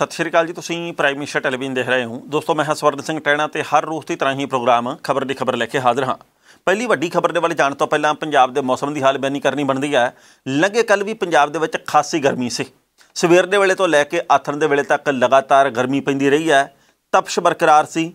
ਸਤਿ ਸ਼੍ਰੀ ਅਕਾਲ ਜੀ ਤੁਸੀਂ ਪ੍ਰਾਈਮ ਮਿਨਿਸਟਰ ਟੈਲੀਵਿਜ਼ਨ ਦੇਖ ਰਹੇ ਹੋ ਦੋਸਤੋ ਮੈਂ ਹਸਵਰਨ ਸਿੰਘ ਟੈਣਾ ਤੇ ਹਰ ਰੋਜ਼ ਦੀ ਤਰ੍ਹਾਂ ਹੀ ਪ੍ਰੋਗਰਾਮ ਖਬਰ ਦੀ ਖਬਰ ਲੈ ਕੇ ਹਾਜ਼ਰ ਹਾਂ ਪਹਿਲੀ ਵੱਡੀ ਖਬਰ ਦੇ ਵੱਲ ਜਾਣ ਤੋਂ ਪਹਿਲਾਂ ਪੰਜਾਬ ਦੇ ਮੌਸਮ ਦੀ ਹਾਲ ਬਿਆਨੀ ਕਰਨੀ ਬਣਦੀ ਹੈ ਲੱਗੇ ਕੱਲ ਵੀ ਪੰਜਾਬ ਦੇ ਵਿੱਚ ਖਾਸੀ ਗਰਮੀ ਸੀ ਸਵੇਰ ਦੇ ਵੇਲੇ ਤੋਂ ਲੈ ਕੇ ਆਥਣ ਦੇ ਵੇਲੇ ਤੱਕ ਲਗਾਤਾਰ ਗਰਮੀ ਪੈਂਦੀ ਰਹੀ ਹੈ ਤਪਸ਼ ਬਰਕਰਾਰ ਸੀ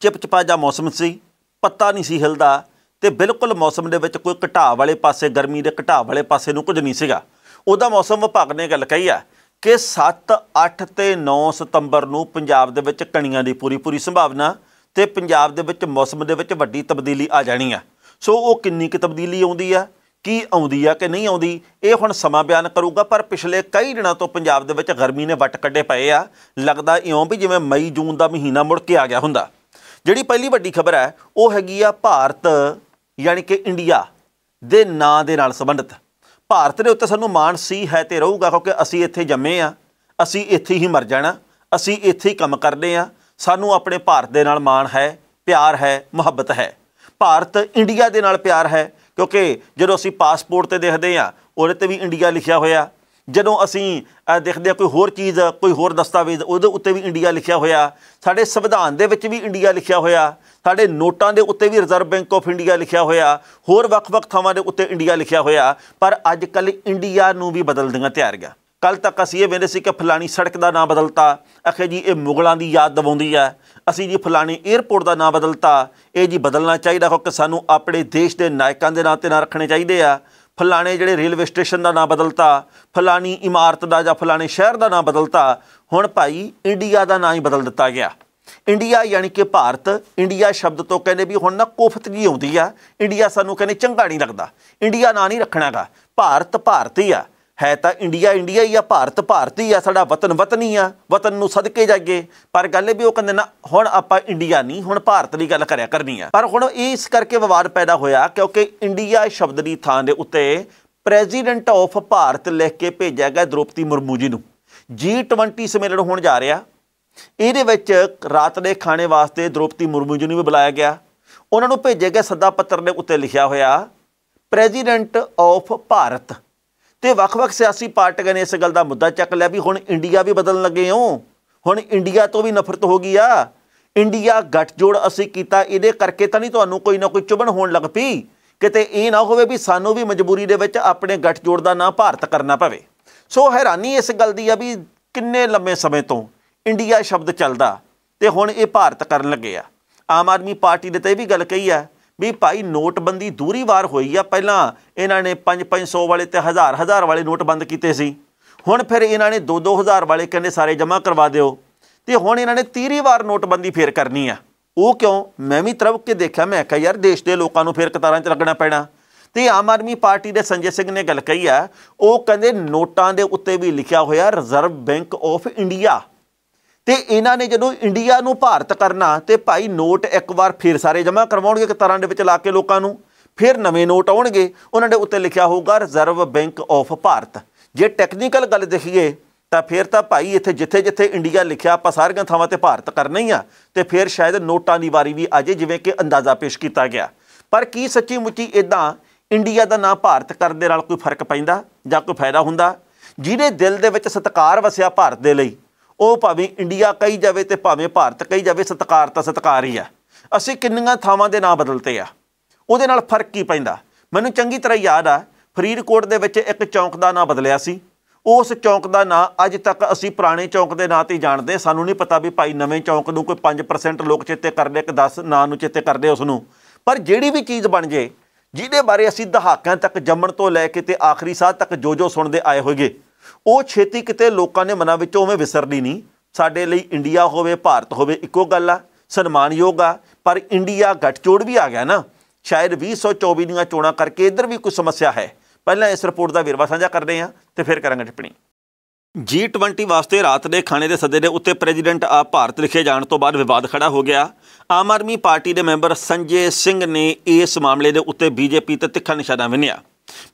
ਚਿਪਚਪਾ ਜਿਹਾ ਮੌਸਮ ਸੀ ਪੱਤਾ ਨਹੀਂ ਸੀ ਹਿਲਦਾ ਤੇ ਬਿਲਕੁਲ ਮੌਸਮ ਦੇ ਵਿੱਚ ਕੋਈ ਘਟਾਅ ਵਾਲੇ ਪਾਸੇ ਗਰਮੀ ਦੇ ਘਟਾਅ ਵਾਲੇ ਪਾਸੇ ਨੂੰ ਕੁਝ ਨਹੀਂ ਸੀਗਾ ਉਹਦਾ ਮੌਸਮ ਵਿਭਾਗ ਨੇ ਗੱਲ ਕਹੀ ਆ ਕਿ 7 8 ਤੇ 9 ਸਤੰਬਰ ਨੂੰ ਪੰਜਾਬ ਦੇ ਵਿੱਚ ਕਣੀਆਂ ਦੀ ਪੂਰੀ ਪੂਰੀ ਸੰਭਾਵਨਾ ਤੇ ਪੰਜਾਬ ਦੇ ਵਿੱਚ ਮੌਸਮ ਦੇ ਵਿੱਚ ਵੱਡੀ ਤਬਦੀਲੀ ਆ ਜਾਣੀ ਆ ਸੋ ਉਹ ਕਿੰਨੀ ਕਿ ਤਬਦੀਲੀ ਆਉਂਦੀ ਆ ਕੀ ਆਉਂਦੀ ਆ ਕਿ ਨਹੀਂ ਆਉਂਦੀ ਇਹ ਹੁਣ ਸਮਾਂ ਬਿਆਨ ਕਰੂਗਾ ਪਰ ਪਿਛਲੇ ਕਈ ਦਿਨਾਂ ਤੋਂ ਪੰਜਾਬ ਦੇ ਵਿੱਚ ਗਰਮੀ ਨੇ ਵੱਟ ਕੱਢੇ ਪਏ ਆ ਲੱਗਦਾ ਇਉਂ ਵੀ ਜਿਵੇਂ ਮਈ ਜੂਨ ਦਾ ਮਹੀਨਾ ਮੁੜ ਕੇ ਆ ਗਿਆ ਹੁੰਦਾ ਜਿਹੜੀ ਪਹਿਲੀ ਵੱਡੀ ਖਬਰ ਹੈ ਉਹ ਹੈਗੀ ਆ ਭਾਰਤ ਯਾਨੀ ਕਿ ਇੰਡੀਆ ਦੇ ਨਾਂ ਦੇ ਨਾਲ ਸੰਬੰਧਿਤ ਭਾਰਤ ਦੇ ਉੱਤੇ ਸਾਨੂੰ ਮਾਣ ਸੀ ਹੈ ਤੇ ਰਹੂਗਾ ਕਿਉਂਕਿ ਅਸੀਂ ਇੱਥੇ ਜੰਮੇ ਆ ਅਸੀਂ ਇੱਥੇ ਹੀ ਮਰ ਜਾਣਾ ਅਸੀਂ ਇੱਥੇ ਹੀ ਕੰਮ ਕਰਦੇ ਆ ਸਾਨੂੰ ਆਪਣੇ ਭਾਰਤ ਦੇ ਨਾਲ ਮਾਣ ਹੈ ਪਿਆਰ ਹੈ ਮੁਹੱਬਤ ਹੈ ਭਾਰਤ ਇੰਡੀਆ ਦੇ ਨਾਲ ਪਿਆਰ ਹੈ ਕਿਉਂਕਿ ਜਦੋਂ ਅਸੀਂ ਪਾਸਪੋਰਟ ਤੇ ਦੇਖਦੇ ਆ ਉਹਦੇ ਤੇ ਵੀ ਇੰਡੀਆ ਲਿਖਿਆ ਹੋਇਆ ਜਦੋਂ ਅਸੀਂ ਦੇਖਦੇ ਆ ਕੋਈ ਹੋਰ ਚੀਜ਼ ਕੋਈ ਹੋਰ ਦਸਤਾਵੇਜ਼ ਉਹਦੇ ਉੱਤੇ ਵੀ ਇੰਡੀਆ ਲਿਖਿਆ ਹੋਇਆ ਸਾਡੇ ਸੰਵਿਧਾਨ ਦੇ ਵਿੱਚ ਵੀ ਇੰਡੀਆ ਲਿਖਿਆ ਹੋਇਆ ਸਾਡੇ ਨੋਟਾਂ ਦੇ ਉੱਤੇ ਵੀ ਰਿਜ਼ਰਵ ਬੈਂਕ ਆਫ ਇੰਡੀਆ ਲਿਖਿਆ ਹੋਇਆ ਹੋਰ ਵੱਖ-ਵੱਖ ਥਾਵਾਂ ਦੇ ਉੱਤੇ ਇੰਡੀਆ ਲਿਖਿਆ ਹੋਇਆ ਪਰ ਅੱਜ ਕੱਲ ਇੰਡੀਆ ਨੂੰ ਵੀ ਤਿਆਰ ਗਿਆ ਕੱਲ ਤੱਕ ਅਸੀਂ ਇਹ ਵੇਂਦੇ ਸੀ ਕਿ ਫਲਾਣੀ ਸੜਕ ਦਾ ਨਾਂ ਬਦਲਤਾ ਅਖੇ ਜੀ ਇਹ ਮੁਗਲਾਂ ਦੀ ਯਾਦ ਦਿਵਾਉਂਦੀ ਹੈ ਅਸੀਂ ਜੀ ਫਲਾਣੀ 에ਅਰਪੋਰਟ ਦਾ ਨਾਂ ਬਦਲਤਾ ਇਹ ਜੀ ਬਦਲਣਾ ਚਾਹੀਦਾ ਹੋ ਕਿ ਸਾਨੂੰ ਆਪਣੇ ਦੇਸ਼ ਦੇ ਨਾਇਕਾਂ ਦੇ ਨਾਂ ਤੇ ਨਾ ਰੱਖਣੇ ਚਾਹੀਦੇ ਆ ਫਲਾਣੇ ਜਿਹੜੇ ਰੇਲਵੇ ਸਟੇਸ਼ਨ ਦਾ ਨਾਂ ਬਦਲਤਾ ਫਲਾਣੀ ਇਮਾਰਤ ਦਾ ਜਾਂ ਫਲਾਣੇ ਸ਼ਹਿਰ ਦਾ ਨਾਂ ਬਦਲਤਾ ਹੁਣ ਭਾਈ ਇੰਡੀਆ ਦਾ ਨਾਂ ਹੀ ਬਦਲ ਦਿੱਤਾ ਗਿਆ ਇੰਡੀਆ ਯਾਨੀ ਕਿ ਭਾਰਤ ਇੰਡੀਆ ਸ਼ਬਦ ਤੋਂ ਕਹਿੰਦੇ ਵੀ ਹੁਣ ਨਾ ਕੋਫਤਗੀ ਹੁੰਦੀ ਆਉਂਦੀ ਆ ਇੰਡੀਆ ਸਾਨੂੰ ਕਹਿੰਦੇ ਚੰਗਾ ਨਹੀਂ ਲੱਗਦਾ ਇੰਡੀਆ ਨਾਂ ਨਹੀਂ ਰੱਖਣਾਗਾ ਭਾਰਤ ਭਾਰਤੀ ਆ ਹੈ ਤਾਂ ਇੰਡੀਆ ਇੰਡੀਆ ਹੀ ਆ ਭਾਰਤ ਭਾਰਤੀ ਆ ਸਾਡਾ ਵਤਨ ਵਤਨੀ ਆ ਵਤਨ ਨੂੰ ਸਦਕੇ ਜਾਗੇ ਪਰ ਗੱਲ ਇਹ ਵੀ ਉਹ ਕਹਿੰਦੇ ਨਾ ਹੁਣ ਆਪਾਂ ਇੰਡੀਆ ਨਹੀਂ ਹੁਣ ਭਾਰਤ ਦੀ ਗੱਲ ਕਰਿਆ ਕਰਨੀ ਆ ਪਰ ਹੁਣ ਇਸ ਕਰਕੇ ਵਿਵਾਦ ਪੈਦਾ ਹੋਇਆ ਕਿਉਂਕਿ ਇੰਡੀਆ ਸ਼ਬਦ ਦੀ ਥਾਂ ਦੇ ਉੱਤੇ ਪ੍ਰੈਜ਼ੀਡੈਂਟ ਆਫ ਭਾਰਤ ਲਿਖ ਕੇ ਭੇਜਿਆ ਗਿਆ ਦ੍ਰੋਪਤੀ ਮੁਰਮੂ ਜੀ ਨੂੰ G20 ਸਮੇਲਨ ਹੋਣ ਜਾ ਰਿਹਾ ਇਹਦੇ ਵਿੱਚ ਰਾਤ ਦੇ ਖਾਣੇ ਵਾਸਤੇ ਦ੍ਰੋਪਤੀ ਮੁਰਮੂ ਜੀ ਨੂੰ ਵੀ ਬੁਲਾਇਆ ਗਿਆ ਉਹਨਾਂ ਨੂੰ ਭੇਜਿਆ ਗਿਆ ਸੱਦਾ ਪੱਤਰ ਦੇ ਉੱਤੇ ਲਿਖਿਆ ਹੋਇਆ ਪ੍ਰੈਜ਼ੀਡੈਂਟ ਆਫ ਭਾਰਤ ਤੇ ਵੱਖ-ਵੱਖ ਸਿਆਸੀ ਪਾਰਟੀਆਂ ਨੇ ਇਸ ਗੱਲ ਦਾ ਮੁੱਦਾ ਚੱਕ ਲਿਆ ਵੀ ਹੁਣ ਇੰਡੀਆ ਵੀ ਬਦਲਣ ਲੱਗੇ ਹੋ ਹੁਣ ਇੰਡੀਆ ਤੋਂ ਵੀ ਨਫ਼ਰਤ ਹੋ ਗਈ ਆ ਇੰਡੀਆ ਗੱਠਜੋੜ ਅਸੀਂ ਕੀਤਾ ਇਹਦੇ ਕਰਕੇ ਤਾਂ ਨਹੀਂ ਤੁਹਾਨੂੰ ਕੋਈ ਨਾ ਕੋਈ ਚੁਬਨ ਹੋਣ ਲੱਗ ਪਈ ਕਿਤੇ ਇਹ ਨਾ ਹੋਵੇ ਵੀ ਸਾਨੂੰ ਵੀ ਮਜਬੂਰੀ ਦੇ ਵਿੱਚ ਆਪਣੇ ਗੱਠਜੋੜ ਦਾ ਨਾਂ ਭਾਰਤ ਕਰਨਾ ਪਵੇ ਸੋ ਹੈਰਾਨੀ ਇਸ ਗੱਲ ਦੀ ਆ ਵੀ ਕਿੰਨੇ ਲੰਮੇ ਸਮੇਂ ਤੋਂ ਇੰਡੀਆ ਸ਼ਬਦ ਚੱਲਦਾ ਤੇ ਹੁਣ ਇਹ ਭਾਰਤ ਕਰਨ ਲੱਗੇ ਆ ਆਮ ਆਦਮੀ ਪਾਰਟੀ ਨੇ ਤੇ ਵੀ ਗੱਲ ਕਹੀ ਆ ਵੀ ਭਾਈ ਨੋਟਬੰਦੀ ਦੂਰੀ ਵਾਰ ਹੋਈ ਆ ਪਹਿਲਾਂ ਇਹਨਾਂ ਨੇ 5-500 ਵਾਲੇ ਤੇ ਹਜ਼ਾਰ ਹਜ਼ਾਰ ਵਾਲੇ ਨੋਟ ਬੰਦ ਕੀਤੇ ਸੀ ਹੁਣ ਫਿਰ ਇਹਨਾਂ ਨੇ 2-2000 ਵਾਲੇ ਕਹਿੰਦੇ ਸਾਰੇ ਜਮ੍ਹਾਂ ਕਰਵਾ ਦਿਓ ਤੇ ਹੁਣ ਇਹਨਾਂ ਨੇ ਤੀਰੀ ਵਾਰ ਨੋਟਬੰਦੀ ਫੇਰ ਕਰਨੀ ਆ ਉਹ ਕਿਉਂ ਮੈਂ ਵੀ ਤਰਵ ਕੇ ਦੇਖਿਆ ਮੈਂ ਕਿਹਾ ਯਾਰ ਦੇਸ਼ ਦੇ ਲੋਕਾਂ ਨੂੰ ਫੇਰ ਕਤਾਰਾਂ 'ਚ ਲੱਗਣਾ ਪੈਣਾ ਤੇ ਆਮ ਆਦਮੀ ਪਾਰਟੀ ਦੇ ਸੰਜੇ ਸਿੰਘ ਨੇ ਗੱਲ ਕਹੀ ਆ ਉਹ ਕਹਿੰਦੇ ਨੋਟਾਂ ਦੇ ਉੱਤੇ ਵੀ ਲਿਖਿਆ ਹੋਇਆ ਰਿਜ਼ਰਵ ਬੈਂਕ ਆਫ ਇੰਡੀਆ ਤੇ ਇਹਨਾਂ ਨੇ ਜਦੋਂ ਇੰਡੀਆ ਨੂੰ ਭਾਰਤ ਕਰਨਾ ਤੇ ਭਾਈ ਨੋਟ ਇੱਕ ਵਾਰ ਫੇਰ ਸਾਰੇ ਜਮ੍ਹਾਂ ਕਰਵਾਉਣਗੇ ਇੱਕ ਤਰ੍ਹਾਂ ਦੇ ਵਿੱਚ ਲਾ ਕੇ ਲੋਕਾਂ ਨੂੰ ਫਿਰ ਨਵੇਂ ਨੋਟ ਆਉਣਗੇ ਉਹਨਾਂ ਦੇ ਉੱਤੇ ਲਿਖਿਆ ਹੋਊਗਾ ਰਿਜ਼ਰਵ ਬੈਂਕ ਆਫ ਭਾਰਤ ਜੇ ਟੈਕਨੀਕਲ ਗੱਲ ਦੇਖੀਏ ਤਾਂ ਫਿਰ ਤਾਂ ਭਾਈ ਇੱਥੇ ਜਿੱਥੇ-ਜਿੱਥੇ ਇੰਡੀਆ ਲਿਖਿਆ ਆਪਾਂ ਸਾਰੀਆਂ ਥਾਵਾਂ ਤੇ ਭਾਰਤ ਕਰਨਾ ਹੀ ਆ ਤੇ ਫਿਰ ਸ਼ਾਇਦ ਨੋਟਾਂ ਦੀ ਵਾਰੀ ਵੀ ਆ ਜੇ ਜਿਵੇਂ ਕਿ ਅੰਦਾਜ਼ਾ ਪੇਸ਼ ਕੀਤਾ ਗਿਆ ਪਰ ਕੀ ਸੱਚੀ ਮੁੱਚੀ ਇਦਾਂ ਇੰਡੀਆ ਦਾ ਨਾਂ ਭਾਰਤ ਕਰਨ ਦੇ ਨਾਲ ਕੋਈ ਫਰਕ ਪੈਂਦਾ ਜਾਂ ਕੋਈ ਫਾਇਦਾ ਹੁੰਦਾ ਜਿਹਦੇ ਦਿਲ ਦੇ ਵਿੱਚ ਸਤਕਾਰ ਵਸਿਆ ਭਾਰਤ ਦੇ ਲਈ ਉਹ ਭਾਵੇਂ ਇੰਡੀਆ ਕਹੀ ਜਾਵੇ ਤੇ ਭਾਵੇਂ ਭਾਰਤ ਕਹੀ ਜਾਵੇ ਸਤਕਾਰ ਤਾਂ ਸਤਕਾਰ ਹੀ ਆ ਅਸੀਂ ਕਿੰਨੀਆਂ ਥਾਵਾਂ ਦੇ ਨਾਂ ਬਦਲਤੇ ਆ ਉਹਦੇ ਨਾਲ ਫਰਕ ਕੀ ਪੈਂਦਾ ਮੈਨੂੰ ਚੰਗੀ ਤਰ੍ਹਾਂ ਯਾਦ ਆ ਫਰੀਦਕੋਟ ਦੇ ਵਿੱਚ ਇੱਕ ਚੌਂਕ ਦਾ ਨਾਂ ਬਦਲਿਆ ਸੀ ਉਸ ਚੌਂਕ ਦਾ ਨਾਂ ਅੱਜ ਤੱਕ ਅਸੀਂ ਪੁਰਾਣੇ ਚੌਂਕ ਦੇ ਨਾਂ ਤੇ ਜਾਣਦੇ ਸਾਨੂੰ ਨਹੀਂ ਪਤਾ ਵੀ ਭਾਈ ਨਵੇਂ ਚੌਂਕ ਨੂੰ ਕੋਈ 5% ਲੋਕ ਚੇਤੇ ਕਰਦੇ ਕਿ 10 ਨਾਂ ਨੂੰ ਚੇਤੇ ਕਰਦੇ ਉਸ ਨੂੰ ਪਰ ਜਿਹੜੀ ਵੀ ਚੀਜ਼ ਬਣ ਜੇ ਜਿਹਦੇ ਬਾਰੇ ਅਸੀਂ ਦਹਾਕਿਆਂ ਤੱਕ ਜੰਮਣ ਤੋਂ ਲੈ ਕੇ ਤੇ ਆਖਰੀ ਸਾਹ ਤੱਕ ਜੋ ਜੋ ਸੁਣਦੇ ਆਏ ਹੋਗੇ ਉਹ ਛੇਤੀ ਕਿਤੇ ਲੋਕਾਂ ਨੇ ਮਨਾਂ ਵਿੱਚ ਉਵੇਂ ਵਿਸਰਦੀ ਨਹੀਂ ਸਾਡੇ ਲਈ ਇੰਡੀਆ ਹੋਵੇ ਭਾਰਤ ਹੋਵੇ ਇੱਕੋ ਗੱਲ ਆ ਸਨਮਾਨਯੋਗ ਆ ਪਰ ਇੰਡੀਆ ਘਟਜੋੜ ਵੀ ਆ ਗਿਆ ਨਾ ਸ਼ਾਇਦ 2024 ਦੀਆਂ ਚੋਣਾਂ ਕਰਕੇ ਇੱਧਰ ਵੀ ਕੋਈ ਸਮੱਸਿਆ ਹੈ ਪਹਿਲਾਂ ਇਸ ਰਿਪੋਰਟ ਦਾ ਵੇਰਵਾ ਸਾਂਝਾ ਕਰਦੇ ਹਾਂ ਤੇ ਫਿਰ ਕਰਾਂਗੇ ਟਿੱਪਣੀ G20 ਵਾਸਤੇ ਰਾਤ ਦੇ ਖਾਣੇ ਦੇ ਸੱਦੇ ਦੇ ਉੱਤੇ ਪ੍ਰੈਜ਼ੀਡੈਂਟ ਆ ਭਾਰਤ ਲਿਖੇ ਜਾਣ ਤੋਂ ਬਾਅਦ ਵਿਵਾਦ ਖੜਾ ਹੋ ਗਿਆ ਆਮ ਆਦਮੀ ਪਾਰਟੀ ਦੇ ਮੈਂਬਰ ਸੰਜੇ ਸਿੰਘ ਨੇ ਇਸ ਮਾਮਲੇ ਦੇ ਉੱਤੇ ਬੀਜੇਪੀ ਤੇ ਤਿੱਖਾ ਨਿਸ਼ਾਨਾ ਵਿੰਨਿਆ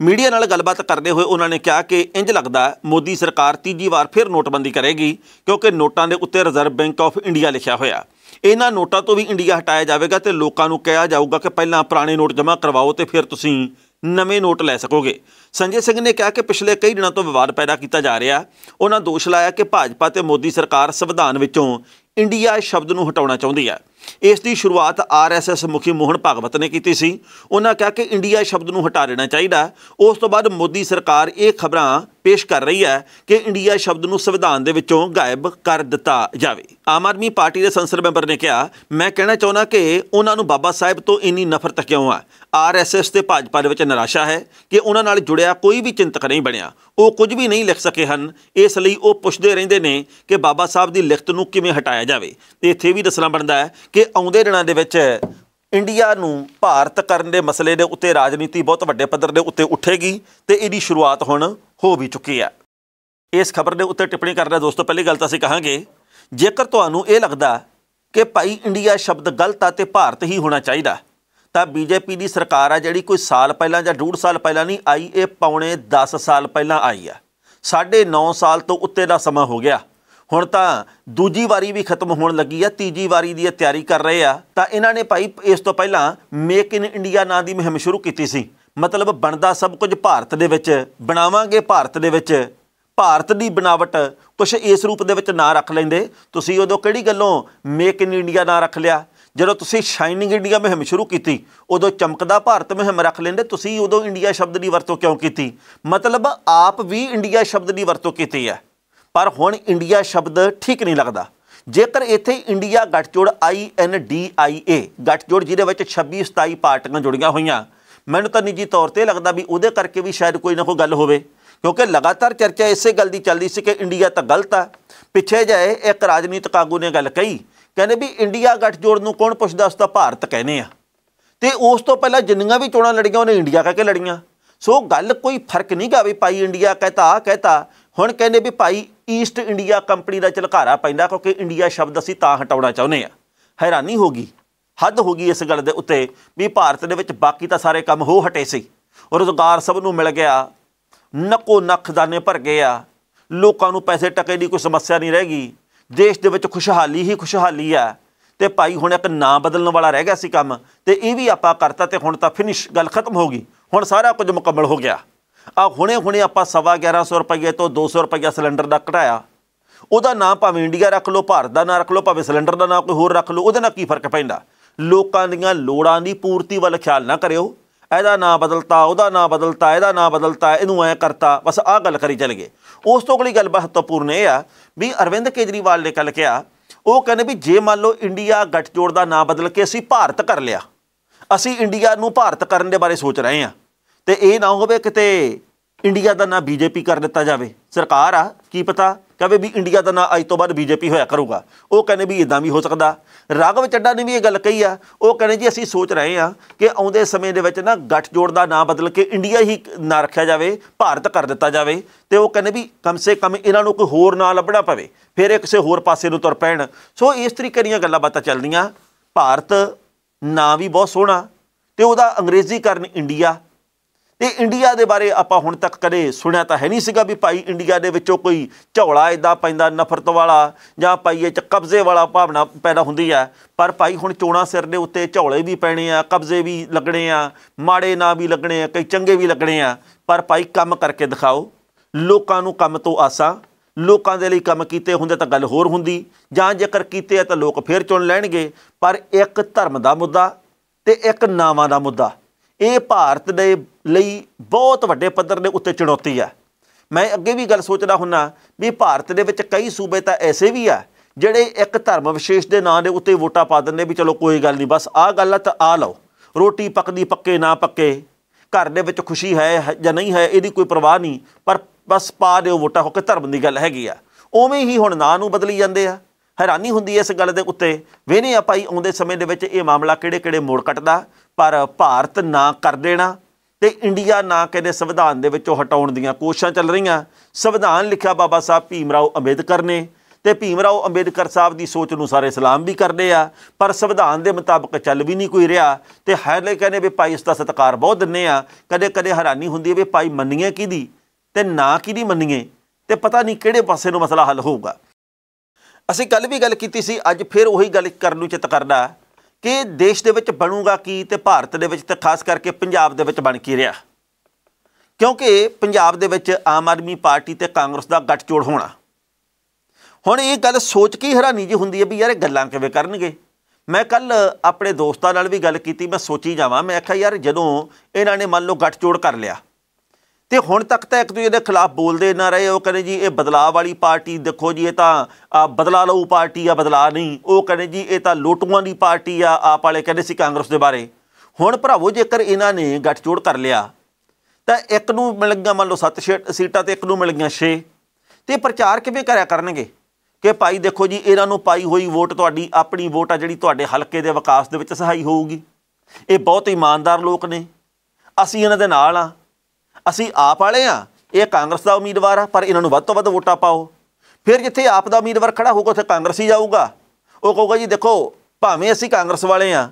ਮੀਡੀਆ ਨਾਲ ਗੱਲਬਾਤ ਕਰਦੇ ਹੋਏ ਉਹਨਾਂ ਨੇ ਕਿਹਾ ਕਿ ਇੰਜ ਲੱਗਦਾ ਮੋਦੀ ਸਰਕਾਰ ਤੀਜੀ ਵਾਰ ਫਿਰ ਨੋਟਬੰਦੀ ਕਰੇਗੀ ਕਿਉਂਕਿ ਨੋਟਾਂ ਦੇ ਉੱਤੇ ਰਿਜ਼ਰਵ ਬੈਂਕ ਆਫ ਇੰਡੀਆ ਲਿਖਿਆ ਹੋਇਆ ਇਹਨਾਂ ਨੋਟਾਂ ਤੋਂ ਵੀ ਇੰਡੀਆ ਹਟਾਇਆ ਜਾਵੇਗਾ ਤੇ ਲੋਕਾਂ ਨੂੰ ਕਿਹਾ ਜਾਊਗਾ ਕਿ ਪਹਿਲਾਂ ਪੁਰਾਣੇ ਨੋਟ ਜਮ੍ਹਾਂ ਕਰਵਾਓ ਤੇ ਫਿਰ ਤੁਸੀਂ ਨਵੇਂ ਨੋਟ ਲੈ ਸਕੋਗੇ ਸੰਜੇ ਸਿੰਘ ਨੇ ਕਿਹਾ ਕਿ ਪਿਛਲੇ ਕਈ ਦਿਨਾਂ ਤੋਂ ਵਿਵਾਦ ਪੈਦਾ ਕੀਤਾ ਜਾ ਰਿਹਾ ਉਹਨਾਂ ਦੋਸ਼ ਲਾਇਆ ਕਿ ਭਾਜਪਾ ਤੇ ਮੋਦੀ ਸਰਕਾਰ ਸੰਵਿਧਾਨ ਵਿੱਚੋਂ ਇੰਡੀਆ ਸ਼ਬਦ ਨੂੰ ਹਟਾਉਣਾ ਚਾਹੁੰਦੀ ਹੈ ਇਸ ਦੀ ਸ਼ੁਰੂਆਤ ਆਰਐਸਐਸ ਮੁਖੀ ਮੋਹਨ ਭਗਵਤ ਨੇ ਕੀਤੀ ਸੀ ਉਹਨਾਂ ਕਹਿੰਦੇ ਕਿ ਇੰਡੀਆ ਸ਼ਬਦ ਨੂੰ ਹਟਾ ਲੈਣਾ ਚਾਹੀਦਾ ਉਸ ਤੋਂ ਬਾਅਦ ਮੋਦੀ ਸਰਕਾਰ ਇਹ ਖਬਰਾਂ ਪੇਸ਼ ਕਰ ਰਹੀ ਹੈ ਕਿ ਇੰਡੀਆ ਸ਼ਬਦ ਨੂੰ ਸੰਵਿਧਾਨ ਦੇ ਵਿੱਚੋਂ ਗਾਇਬ ਕਰ ਦਿੱਤਾ ਜਾਵੇ ਆਮ ਆਦਮੀ ਪਾਰਟੀ ਦੇ ਸੰਸਦ ਮੈਂਬਰ ਨੇ ਕਿਹਾ ਮੈਂ ਕਹਿਣਾ ਚਾਹੁੰਦਾ ਕਿ ਉਹਨਾਂ ਨੂੰ ਬਾਬਾ ਸਾਹਿਬ ਤੋਂ ਇੰਨੀ ਨਫ਼ਰਤ ਕਿਉਂ ਆ ਆਰਐਸਐਸ ਤੇ ਭਾਜਪਾ ਦੇ ਵਿੱਚ ਨਿਰਾਸ਼ਾ ਹੈ ਕਿ ਉਹਨਾਂ ਨਾਲ ਜੁੜਿਆ ਕੋਈ ਵੀ ਚਿੰਤਕ ਨਹੀਂ ਬਣਿਆ ਉਹ ਕੁਝ ਵੀ ਨਹੀਂ ਲਿਖ ਸਕੇ ਹਨ ਇਸ ਲਈ ਉਹ ਪੁੱਛਦੇ ਰਹਿੰਦੇ ਨੇ ਕਿ ਬਾਬਾ ਸਾਹਿਬ ਦੀ ਲਿਖਤ ਨੂੰ ਕਿਵੇਂ ਹਟਾਇਆ ਜਾਵੇ ਤੇ ਇੱਥੇ ਵੀ ਦੱਸਣਾ ਬਣਦਾ ਹੈ ਕਿ ਆਉਂਦੇ ਦਿਨਾਂ ਦੇ ਵਿੱਚ ਇੰਡੀਆ ਨੂੰ ਭਾਰਤ ਕਰਨ ਦੇ ਮਸਲੇ ਦੇ ਉੱਤੇ ਰਾਜਨੀਤੀ ਬਹੁਤ ਵੱਡੇ ਪੱਧਰ ਦੇ ਉੱਤੇ ਉੱਠੇਗੀ ਤੇ ਇਹਦੀ ਸ਼ੁਰੂਆਤ ਹੁਣ ਹੋ ਵੀ ਚੁੱਕੀ ਹੈ ਇਸ ਖਬਰ ਦੇ ਉੱਤੇ ਟਿੱਪਣੀ ਕਰਦਾ ਦੋਸਤੋ ਪਹਿਲੀ ਗੱਲ ਤਾਂ ਅਸੀਂ ਕਹਾਂਗੇ ਜੇਕਰ ਤੁਹਾਨੂੰ ਇਹ ਲੱਗਦਾ ਕਿ ਭਾਈ ਇੰਡੀਆ ਸ਼ਬਦ ਗਲਤ ਆ ਤੇ ਭਾਰਤ ਹੀ ਹੋਣਾ ਚਾਹੀਦਾ ਤਾਂ ਬੀਜੇਪੀ ਦੀ ਸਰਕਾਰ ਆ ਜਿਹੜੀ ਕੋਈ ਸਾਲ ਪਹਿਲਾਂ ਜਾਂ ਡੂਢ ਸਾਲ ਪਹਿਲਾਂ ਨਹੀਂ ਆਈ ਇਹ ਪੌਣੇ 10 ਸਾਲ ਪਹਿਲਾਂ ਆਈ ਆ 9.5 ਸਾਲ ਤੋਂ ਉੱਤੇ ਦਾ ਸਮਾਂ ਹੋ ਗਿਆ ਹੁਣ ਤਾਂ ਦੂਜੀ ਵਾਰੀ ਵੀ ਖਤਮ ਹੋਣ ਲੱਗੀ ਆ ਤੀਜੀ ਵਾਰੀ ਦੀ ਤਿਆਰੀ ਕਰ ਰਹੇ ਆ ਤਾਂ ਇਹਨਾਂ ਨੇ ਭਾਈ ਇਸ ਤੋਂ ਪਹਿਲਾਂ ਮੇਕ ਇਨ ਇੰਡੀਆ ਨਾਂ ਦੀ ਮੁਹਿੰਮ ਸ਼ੁਰੂ ਕੀਤੀ ਸੀ ਮਤਲਬ ਬਣਦਾ ਸਭ ਕੁਝ ਭਾਰਤ ਦੇ ਵਿੱਚ ਬਣਾਵਾਂਗੇ ਭਾਰਤ ਦੇ ਵਿੱਚ ਭਾਰਤ ਦੀ ਬਣਾਵਟ ਕੁਝ ਇਸ ਰੂਪ ਦੇ ਵਿੱਚ ਨਾਂ ਰੱਖ ਲੈਂਦੇ ਤੁਸੀਂ ਉਦੋਂ ਕਿਹੜੀ ਗੱਲੋਂ ਮੇਕ ਇਨ ਇੰਡੀਆ ਨਾਂ ਰੱਖ ਲਿਆ ਜਦੋਂ ਤੁਸੀਂ ਸ਼ਾਈਨਿੰਗ ਇੰਡੀਆ ਮੁਹਿੰਮ ਸ਼ੁਰੂ ਕੀਤੀ ਉਦੋਂ ਚਮਕਦਾ ਭਾਰਤ ਮੁਹਿੰਮ ਰੱਖ ਲੈਂਦੇ ਤੁਸੀਂ ਉਦੋਂ ਇੰਡੀਆ ਸ਼ਬਦ ਦੀ ਵਰਤੋਂ ਕਿਉਂ ਕੀਤੀ ਮਤਲਬ ਆਪ ਵੀ ਇੰਡੀਆ ਸ਼ਬਦ ਦੀ ਵਰਤੋਂ ਕੀਤੀ ਹੈ ਪਰ ਹੁਣ ਇੰਡੀਆ ਸ਼ਬਦ ਠੀਕ ਨਹੀਂ ਲੱਗਦਾ ਜੇਕਰ ਇੱਥੇ ਇੰਡੀਆ ਗੱਠਜੋੜ ਆਈ ਐਨ ਡੀ ਆਈ ਏ ਗੱਠਜੋੜ ਜਿਹਦੇ ਵਿੱਚ 26 27 ਪਾਰਟੀਆਂ ਜੁੜੀਆਂ ਹੋਈਆਂ ਮੈਨੂੰ ਤਾਂ ਨਿੱਜੀ ਤੌਰ ਤੇ ਲੱਗਦਾ ਵੀ ਉਹਦੇ ਕਰਕੇ ਵੀ ਸ਼ਾਇਦ ਕੋਈ ਨਾ ਕੋਈ ਗੱਲ ਹੋਵੇ ਕਿਉਂਕਿ ਲਗਾਤਾਰ ਚਰਚਾ ਇਸੇ ਗੱਲ ਦੀ ਚੱਲਦੀ ਸੀ ਕਿ ਇੰਡੀਆ ਤਾਂ ਗਲਤ ਆ ਪਿੱਛੇ ਜਾਏ ਇੱਕ ਰਾਜਨੀਤਿਕ ਆਗੂ ਨੇ ਗੱਲ ਕਹੀ ਕਹਿੰਦੇ ਵੀ ਇੰਡੀਆ ਗੱਠਜੋੜ ਨੂੰ ਕੌਣ ਪੁੱਛਦਾ ਉਸ ਤਾਂ ਭਾਰਤ ਕਹਿੰਦੇ ਆ ਤੇ ਉਸ ਤੋਂ ਪਹਿਲਾਂ ਜਿੰਨੀਆਂ ਵੀ ਚੋਣਾਂ ਲੜੀਆਂ ਉਹਨੇ ਇੰਡੀਆ ਕਹਿ ਕੇ ਲੜੀਆਂ ਸੋ ਗੱਲ ਕੋਈ ਫਰਕ ਨਹੀਂ ਗਾ ਵੀ ਪਾਈ ਇੰਡੀਆ ਕਹਤਾ ਆ ਕਹਤਾ ਹੁਣ ਕਹਿੰਦੇ ਵੀ ਭਾਈ ਈਸਟ ਇੰਡੀਆ ਕੰਪਨੀ ਦਾ ਚਲਕਾਰਾ ਪੈਂਦਾ ਕਿਉਂਕਿ ਇੰਡੀਆ ਸ਼ਬਦ ਅਸੀਂ ਤਾਂ ਹਟਾਉਣਾ ਚਾਹੁੰਦੇ ਆ ਹੈਰਾਨੀ ਹੋ ਗਈ ਹੱਦ ਹੋ ਗਈ ਇਸ ਗੱਲ ਦੇ ਉੱਤੇ ਵੀ ਭਾਰਤ ਦੇ ਵਿੱਚ ਬਾਕੀ ਤਾਂ ਸਾਰੇ ਕੰਮ ਹੋ ਹਟੇ ਸੀ ਰੋਜ਼ਗਾਰ ਸਭ ਨੂੰ ਮਿਲ ਗਿਆ ਨਕੋ ਨਖ ਦਾਨੇ ਭਰ ਗਏ ਆ ਲੋਕਾਂ ਨੂੰ ਪੈਸੇ ਟਕੇ ਦੀ ਕੋਈ ਸਮੱਸਿਆ ਨਹੀਂ ਰਹਿ ਗਈ ਦੇਸ਼ ਦੇ ਵਿੱਚ ਖੁਸ਼ਹਾਲੀ ਹੀ ਖੁਸ਼ਹਾਲੀ ਆ ਤੇ ਭਾਈ ਹੁਣ ਇੱਕ ਨਾਂ ਬਦਲਣ ਵਾਲਾ ਰਹਿ ਗਿਆ ਸੀ ਕੰਮ ਤੇ ਇਹ ਵੀ ਆਪਾਂ ਕਰਤਾ ਤੇ ਹੁਣ ਤਾਂ ਫਿਨਿਸ਼ ਗੱਲ ਖਤਮ ਹੋ ਗਈ ਹੁਣ ਸਾਰਾ ਕੁਝ ਮੁਕੰਮਲ ਹੋ ਗਿਆ ਆ ਹੁਣੇ ਹੁਣੇ ਆਪਾਂ ਸਵਾ 1100 ਰੁਪਏ ਤੋਂ 200 ਰੁਪਏ ਸਿਲੰਡਰ ਦਾ ਘਟਾਇਆ ਉਹਦਾ ਨਾਂ ਭਾਵੇਂ ਇੰਡੀਆ ਰੱਖ ਲਓ ਭਾਰਤ ਦਾ ਨਾਂ ਰੱਖ ਲਓ ਭਾਵੇਂ ਸਿਲੰਡਰ ਦਾ ਨਾਂ ਕੋਈ ਹੋਰ ਰੱਖ ਲਓ ਉਹਦੇ ਨਾਲ ਕੀ ਫਰਕ ਪੈਂਦਾ ਲੋਕਾਂ ਦੀਆਂ ਲੋੜਾਂ ਦੀ ਪੂਰਤੀ ਵੱਲ ਖਿਆਲ ਨਾ ਕਰਿਓ ਇਹਦਾ ਨਾਂ ਬਦਲਤਾ ਉਹਦਾ ਨਾਂ ਬਦਲਤਾ ਇਹਦਾ ਨਾਂ ਬਦਲਤਾ ਇਹਨੂੰ ਐ ਕਰਤਾ ਬਸ ਆਹ ਗੱਲ ਕਰੀ ਚੱਲ ਗਏ ਉਸ ਤੋਂ ਅਗਲੀ ਗੱਲ ਮਹੱਤਵਪੂਰਨ ਇਹ ਆ ਵੀ ਅਰਵਿੰਦ ਕੇਜਰੀਵਾਲ ਨੇ ਕੱਲ ਕਿਹਾ ਉਹ ਕਹਿੰਦੇ ਵੀ ਜੇ ਮੰਨ ਲਓ ਇੰਡੀਆ ਗੱਠਜੋੜ ਦਾ ਨਾਂ ਬਦਲ ਕੇ ਅਸੀਂ ਭਾਰਤ ਕਰ ਲਿਆ ਅਸੀਂ ਇੰਡੀਆ ਨੂੰ ਭਾਰਤ ਕਰਨ ਦੇ ਬਾਰੇ ਸੋਚ ਰਹੇ ਹਾਂ ਤੇ ਇਹ ਨਾ ਹੋਵੇ ਕਿਤੇ ਇੰਡੀਆ ਦਾ ਨਾਂ ਬੀਜੇਪੀ ਕਰ ਦਿੱਤਾ ਜਾਵੇ ਸਰਕਾਰ ਆ ਕੀ ਪਤਾ ਕਹਵੇ ਵੀ ਇੰਡੀਆ ਦਾ ਨਾਂ ਅੱਜ ਤੋਂ ਬਾਅਦ ਬੀਜੇਪੀ ਹੋਇਆ ਕਰੂਗਾ ਉਹ ਕਹਿੰਦੇ ਵੀ ਇਦਾਂ ਵੀ ਹੋ ਸਕਦਾ ਰਾਗਵ ਚੱਡਾ ਨੇ ਵੀ ਇਹ ਗੱਲ ਕਹੀ ਆ ਉਹ ਕਹਿੰਦੇ ਜੀ ਅਸੀਂ ਸੋਚ ਰਹੇ ਆ ਕਿ ਆਉਂਦੇ ਸਮੇਂ ਦੇ ਵਿੱਚ ਨਾ ਗੱਠ ਜੋੜ ਦਾ ਨਾਂ ਬਦਲ ਕੇ ਇੰਡੀਆ ਹੀ ਨਾਂ ਰੱਖਿਆ ਜਾਵੇ ਭਾਰਤ ਕਰ ਦਿੱਤਾ ਜਾਵੇ ਤੇ ਉਹ ਕਹਿੰਦੇ ਵੀ ਕਮ ਸੇ ਕਮ ਇਹਨਾਂ ਨੂੰ ਕੋਈ ਹੋਰ ਨਾਂ ਲੱਭਣਾ ਪਵੇ ਫਿਰ ਇਹ ਕਿਸੇ ਹੋਰ ਪਾਸੇ ਨੂੰ ਤੁਰ ਪੈਣ ਸੋ ਇਸ ਤਰੀਕੇ ਦੀਆਂ ਗੱਲਾਂ ਬਾਤਾਂ ਚੱਲਦੀਆਂ ਭਾਰਤ ਨਾਂ ਵੀ ਬਹੁਤ ਸੋਹਣਾ ਤੇ ਉਹਦਾ ਅੰਗਰੇਜ਼ੀ ਕਰਨ ਇੰਡੀਆ ਤੇ ਇੰਡੀਆ ਦੇ ਬਾਰੇ ਆਪਾਂ ਹੁਣ ਤੱਕ ਕਦੇ ਸੁਣਿਆ ਤਾਂ ਹੈ ਨਹੀਂ ਸੀਗਾ ਵੀ ਭਾਈ ਇੰਡੀਆ ਦੇ ਵਿੱਚੋਂ ਕੋਈ ਝੌਲਾ ਇਦਾਂ ਪੈਂਦਾ ਨਫ਼ਰਤ ਵਾਲਾ ਜਾਂ ਪਾਈਏ ਚ ਕਬਜ਼ੇ ਵਾਲਾ ਭਾਵਨਾ ਪੈਦਾ ਹੁੰਦੀ ਆ ਪਰ ਭਾਈ ਹੁਣ ਚੋਣਾ ਸਿਰ ਦੇ ਉੱਤੇ ਝੌਲੇ ਵੀ ਪੈਣੇ ਆ ਕਬਜ਼ੇ ਵੀ ਲੱਗਣੇ ਆ ਮਾੜੇ ਨਾ ਵੀ ਲੱਗਣੇ ਆ ਕਈ ਚੰਗੇ ਵੀ ਲੱਗਣੇ ਆ ਪਰ ਭਾਈ ਕੰਮ ਕਰਕੇ ਦਿਖਾਓ ਲੋਕਾਂ ਨੂੰ ਕੰਮ ਤੋਂ ਆਸਾ ਲੋਕਾਂ ਦੇ ਲਈ ਕੰਮ ਕੀਤੇ ਹੁੰਦੇ ਤਾਂ ਗੱਲ ਹੋਰ ਹੁੰਦੀ ਜਾਂ ਜੇਕਰ ਕੀਤੇ ਆ ਤਾਂ ਲੋਕ ਫੇਰ ਚੁਣ ਲੈਣਗੇ ਪਰ ਇੱਕ ਧਰਮ ਦਾ ਮੁੱਦਾ ਤੇ ਇੱਕ ਨਾਵਾਂ ਦਾ ਮੁੱਦਾ ਇਹ ਭਾਰਤ ਦੇ ਲਈ ਬਹੁਤ ਵੱਡੇ ਪੱਧਰ ਦੇ ਉੱਤੇ ਚੁਣੌਤੀ ਆ ਮੈਂ ਅੱਗੇ ਵੀ ਗੱਲ ਸੋਚਦਾ ਹੁੰਨਾ ਵੀ ਭਾਰਤ ਦੇ ਵਿੱਚ ਕਈ ਸੂਬੇ ਤਾਂ ਐਸੇ ਵੀ ਆ ਜਿਹੜੇ ਇੱਕ ਧਰਮ ਵਿਸ਼ੇਸ਼ ਦੇ ਨਾਂ ਦੇ ਉੱਤੇ ਵੋਟਾਂ ਪਾ ਦਿੰਦੇ ਵੀ ਚਲੋ ਕੋਈ ਗੱਲ ਨਹੀਂ ਬਸ ਆਹ ਗੱਲ ਆ ਤਾਂ ਆ ਲਓ ਰੋਟੀ ਪੱਕਦੀ ਪੱਕੇ ਨਾ ਪੱਕੇ ਘਰ ਦੇ ਵਿੱਚ ਖੁਸ਼ੀ ਹੈ ਜਾਂ ਨਹੀਂ ਹੈ ਇਹਦੀ ਕੋਈ ਪਰਵਾਹ ਨਹੀਂ ਪਰ ਬਸ ਪਾ ਦਿਓ ਵੋਟਾਂ ਹੋ ਕੇ ਧਰਮ ਦੀ ਗੱਲ ਹੈਗੀ ਆ ਉਵੇਂ ਹੀ ਹੁਣ ਨਾਂ ਨੂੰ ਬਦਲੀ ਜਾਂਦੇ ਆ ਹੈਰਾਨੀ ਹੁੰਦੀ ਹੈ ਇਸ ਗੱਲ ਦੇ ਉੱਤੇ ਵੇਨੇ ਆ ਭਾਈ ਆਉਂਦੇ ਸਮੇਂ ਦੇ ਵਿੱਚ ਇਹ ਮਾਮਲਾ ਕਿਹੜੇ ਕਿਹੜੇ ਮੋੜ ਕੱਟਦਾ ਪਰ ਭਾਰਤ ਨਾ ਕਰ ਦੇਣਾ ਤੇ ਇੰਡੀਆ ਨਾ ਕਹਿੰਦੇ ਸੰਵਿਧਾਨ ਦੇ ਵਿੱਚੋਂ ਹਟਾਉਣ ਦੀਆਂ ਕੋਸ਼ਿਸ਼ਾਂ ਚੱਲ ਰਹੀਆਂ ਸੰਵਿਧਾਨ ਲਿਖਿਆ ਬਾਬਾ ਸਾਹਿਬ ਭੀਮਰਾਓ ਅੰਬੇਦਕਰ ਨੇ ਤੇ ਭੀਮਰਾਓ ਅੰਬੇਦਕਰ ਸਾਹਿਬ ਦੀ ਸੋਚ ਨੂੰ ਸਾਰੇ ਸਲਾਮ ਵੀ ਕਰਦੇ ਆ ਪਰ ਸੰਵਿਧਾਨ ਦੇ ਮੁਤਾਬਕ ਚੱਲ ਵੀ ਨਹੀਂ ਕੋਈ ਰਿਹਾ ਤੇ ਹਾਲੇ ਕਹਿੰਦੇ ਵੀ ਭਾਈ ਇਸ ਦਾ ਸਤਿਕਾਰ ਬਹੁਤ ਦਿੰਨੇ ਆ ਕਦੇ ਕਦੇ ਹੈਰਾਨੀ ਹੁੰਦੀ ਹੈ ਵੀ ਭਾਈ ਮੰਨੀਏ ਦੀ ਤੇ ਨਾ ਦੀ ਮੰਨੀਏ ਤੇ ਪਤਾ ਨਹੀਂ ਕਿਹੜੇ ਪਾਸੇ ਨੂੰ ਮਸਲਾ ਹੱਲ ਹੋਊਗਾ ਅਸੀਂ ਕੱਲ ਵੀ ਗੱਲ ਕੀਤੀ ਸੀ ਅੱਜ ਫਿਰ ਉਹੀ ਗੱਲ ਕਰਨ ਨੂੰ ਚਿਤ ਕਰਦਾ ਕਿ ਦੇਸ਼ ਦੇ ਵਿੱਚ ਬਣੂਗਾ ਕੀ ਤੇ ਭਾਰਤ ਦੇ ਵਿੱਚ ਤੇ ਖਾਸ ਕਰਕੇ ਪੰਜਾਬ ਦੇ ਵਿੱਚ ਬਣ ਕੀ ਰਿਹਾ ਕਿਉਂਕਿ ਪੰਜਾਬ ਦੇ ਵਿੱਚ ਆਮ ਆਦਮੀ ਪਾਰਟੀ ਤੇ ਕਾਂਗਰਸ ਦਾ ਗੱਠਜੋੜ ਹੋਣਾ ਹੁਣ ਇਹ ਗੱਲ ਸੋਚ ਕੇ ਹੈਰਾਨੀ ਜੀ ਹੁੰਦੀ ਹੈ ਵੀ ਯਾਰ ਇਹ ਗੱਲਾਂ ਕਿਵੇਂ ਕਰਨਗੇ ਮੈਂ ਕੱਲ ਆਪਣੇ ਦੋਸਤਾਂ ਨਾਲ ਵੀ ਗੱਲ ਕੀਤੀ ਮੈਂ ਸੋਚੀ ਜਾਵਾਂ ਮੈਂ ਆਖਿਆ ਯਾਰ ਜਦੋਂ ਇਹਨਾਂ ਨੇ ਮੰਨ ਲਓ ਗੱਠਜੋੜ ਕਰ ਲਿਆ ਤੇ ਹੁਣ ਤੱਕ ਤਾਂ ਇੱਕ ਦੂਜੇ ਦੇ ਖਿਲਾਫ ਬੋਲਦੇ ਨਾ ਰਹੇ ਉਹ ਕਹਿੰਦੇ ਜੀ ਇਹ ਬਦਲਾਅ ਵਾਲੀ ਪਾਰਟੀ ਦੇਖੋ ਜੀ ਇਹ ਤਾਂ ਬਦਲਾ ਲਊ ਪਾਰਟੀ ਆ ਬਦਲਾ ਨਹੀਂ ਉਹ ਕਹਿੰਦੇ ਜੀ ਇਹ ਤਾਂ ਲੋਟੂਆਂ ਦੀ ਪਾਰਟੀ ਆ ਆਪ ਵਾਲੇ ਕਹਿੰਦੇ ਸੀ ਕਾਂਗਰਸ ਦੇ ਬਾਰੇ ਹੁਣ ਭਰਾਵੋ ਜੇਕਰ ਇਹਨਾਂ ਨੇ ਗੱਠਜੋੜ ਕਰ ਲਿਆ ਤਾਂ ਇੱਕ ਨੂੰ ਮਿਲ ਗਿਆ ਮੰਨ ਲਓ 7 ਸੀਟਾਂ ਤੇ ਇੱਕ ਨੂੰ ਮਿਲ ਗਿਆ 6 ਤੇ ਪ੍ਰਚਾਰ ਕਿਵੇਂ ਕਰਿਆ ਕਰਨਗੇ ਕਿ ਭਾਈ ਦੇਖੋ ਜੀ ਇਹਨਾਂ ਨੂੰ ਪਾਈ ਹੋਈ ਵੋਟ ਤੁਹਾਡੀ ਆਪਣੀ ਵੋਟ ਆ ਜਿਹੜੀ ਤੁਹਾਡੇ ਹਲਕੇ ਦੇ ਵਿਕਾਸ ਦੇ ਵਿੱਚ ਸਹਾਈ ਹੋਊਗੀ ਇਹ ਬਹੁਤ ਇਮਾਨਦਾਰ ਲੋਕ ਨੇ ਅਸੀਂ ਇਹਨਾਂ ਦੇ ਨਾਲ ਆ ਅਸੀਂ ਆਪ ਵਾਲੇ ਆ ਇਹ ਕਾਂਗਰਸ ਦਾ ਉਮੀਦਵਾਰ ਆ ਪਰ ਇਹਨਾਂ ਨੂੰ ਵੱਧ ਤੋਂ ਵੱਧ ਵੋਟਾਂ ਪਾਓ ਫਿਰ ਜਿੱਥੇ ਆਪ ਦਾ ਉਮੀਦਵਾਰ ਖੜਾ ਹੋਊਗਾ ਉੱਥੇ ਕਾਂਗਰਸੀ ਜਾਊਗਾ ਉਹ ਕਹੂਗਾ ਜੀ ਦੇਖੋ ਭਾਵੇਂ ਅਸੀਂ ਕਾਂਗਰਸ ਵਾਲੇ ਆ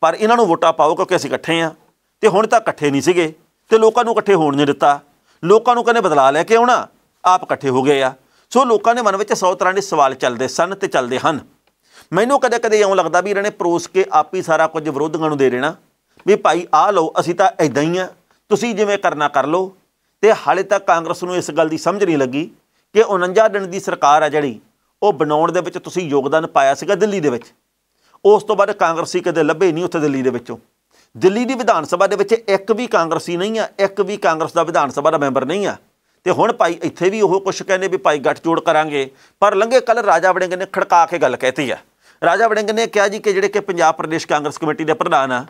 ਪਰ ਇਹਨਾਂ ਨੂੰ ਵੋਟਾਂ ਪਾਓ ਕਿਉਂਕਿ ਅਸੀਂ ਇਕੱਠੇ ਆ ਤੇ ਹੁਣ ਤਾਂ ਇਕੱਠੇ ਨਹੀਂ ਸੀਗੇ ਤੇ ਲੋਕਾਂ ਨੂੰ ਇਕੱਠੇ ਹੋਣ ਨਹੀਂ ਦਿੱਤਾ ਲੋਕਾਂ ਨੂੰ ਕਹਿੰਦੇ ਬਦਲਾ ਲੈ ਕੇ ਆਉਣਾ ਆਪ ਇਕੱਠੇ ਹੋ ਗਏ ਆ ਸੋ ਲੋਕਾਂ ਦੇ ਮਨ ਵਿੱਚ 100 ਤਰ੍ਹਾਂ ਦੇ ਸਵਾਲ ਚੱਲਦੇ ਸਨ ਤੇ ਚੱਲਦੇ ਹਨ ਮੈਨੂੰ ਕਦੇ ਕਦੇ ਇਉਂ ਲੱਗਦਾ ਵੀ ਇਹਨਾਂ ਨੇ ਪਰੋਸ ਕੇ ਆਪ ਹੀ ਸਾਰਾ ਕੁਝ ਵਿਰੋਧੀਆਂ ਨੂੰ ਦੇ ਦੇਣਾ ਵੀ ਭਾਈ ਆ ਲਓ ਅਸੀਂ ਤਾਂ ਐਦਾਂ ਹੀ ਆ ਤੁਸੀਂ ਜਿਵੇਂ ਕਰਨਾ ਕਰ ਲਓ ਤੇ ਹਾਲੇ ਤੱਕ ਕਾਂਗਰਸ ਨੂੰ ਇਸ ਗੱਲ ਦੀ ਸਮਝ ਨਹੀਂ ਲੱਗੀ ਕਿ 49 ਦਿਨ ਦੀ ਸਰਕਾਰ ਆ ਜਿਹੜੀ ਉਹ ਬਣਾਉਣ ਦੇ ਵਿੱਚ ਤੁਸੀਂ ਯੋਗਦਾਨ ਪਾਇਆ ਸੀਗਾ ਦਿੱਲੀ ਦੇ ਵਿੱਚ ਉਸ ਤੋਂ ਬਾਅਦ ਕਾਂਗਰਸੀ ਕਦੇ ਲੱਭੇ ਨਹੀਂ ਉੱਥੇ ਦਿੱਲੀ ਦੇ ਵਿੱਚੋਂ ਦਿੱਲੀ ਦੀ ਵਿਧਾਨ ਸਭਾ ਦੇ ਵਿੱਚ ਇੱਕ ਵੀ ਕਾਂਗਰਸੀ ਨਹੀਂ ਆ ਇੱਕ ਵੀ ਕਾਂਗਰਸ ਦਾ ਵਿਧਾਨ ਸਭਾ ਦਾ ਮੈਂਬਰ ਨਹੀਂ ਆ ਤੇ ਹੁਣ ਭਾਈ ਇੱਥੇ ਵੀ ਉਹ ਕੁਝ ਕਹਿੰਦੇ ਵੀ ਭਾਈ ਗੱਠ ਜੋੜ ਕਰਾਂਗੇ ਪਰ ਲੰਘੇ ਕੱਲ ਰਾਜਾ ਵੜਿੰਗ ਨੇ ਖੜਕਾ ਕੇ ਗੱਲ ਕਹਿਤੀ ਆ ਰਾਜਾ ਵੜਿੰਗ ਨੇ ਕਿਹਾ ਜੀ ਕਿ ਜਿਹੜੇ ਕਿ ਪੰਜਾਬ ਪ੍ਰਦੇਸ਼ ਕਾਂਗਰਸ ਕਮੇਟੀ ਦੇ ਪ੍ਰਧਾਨ ਆ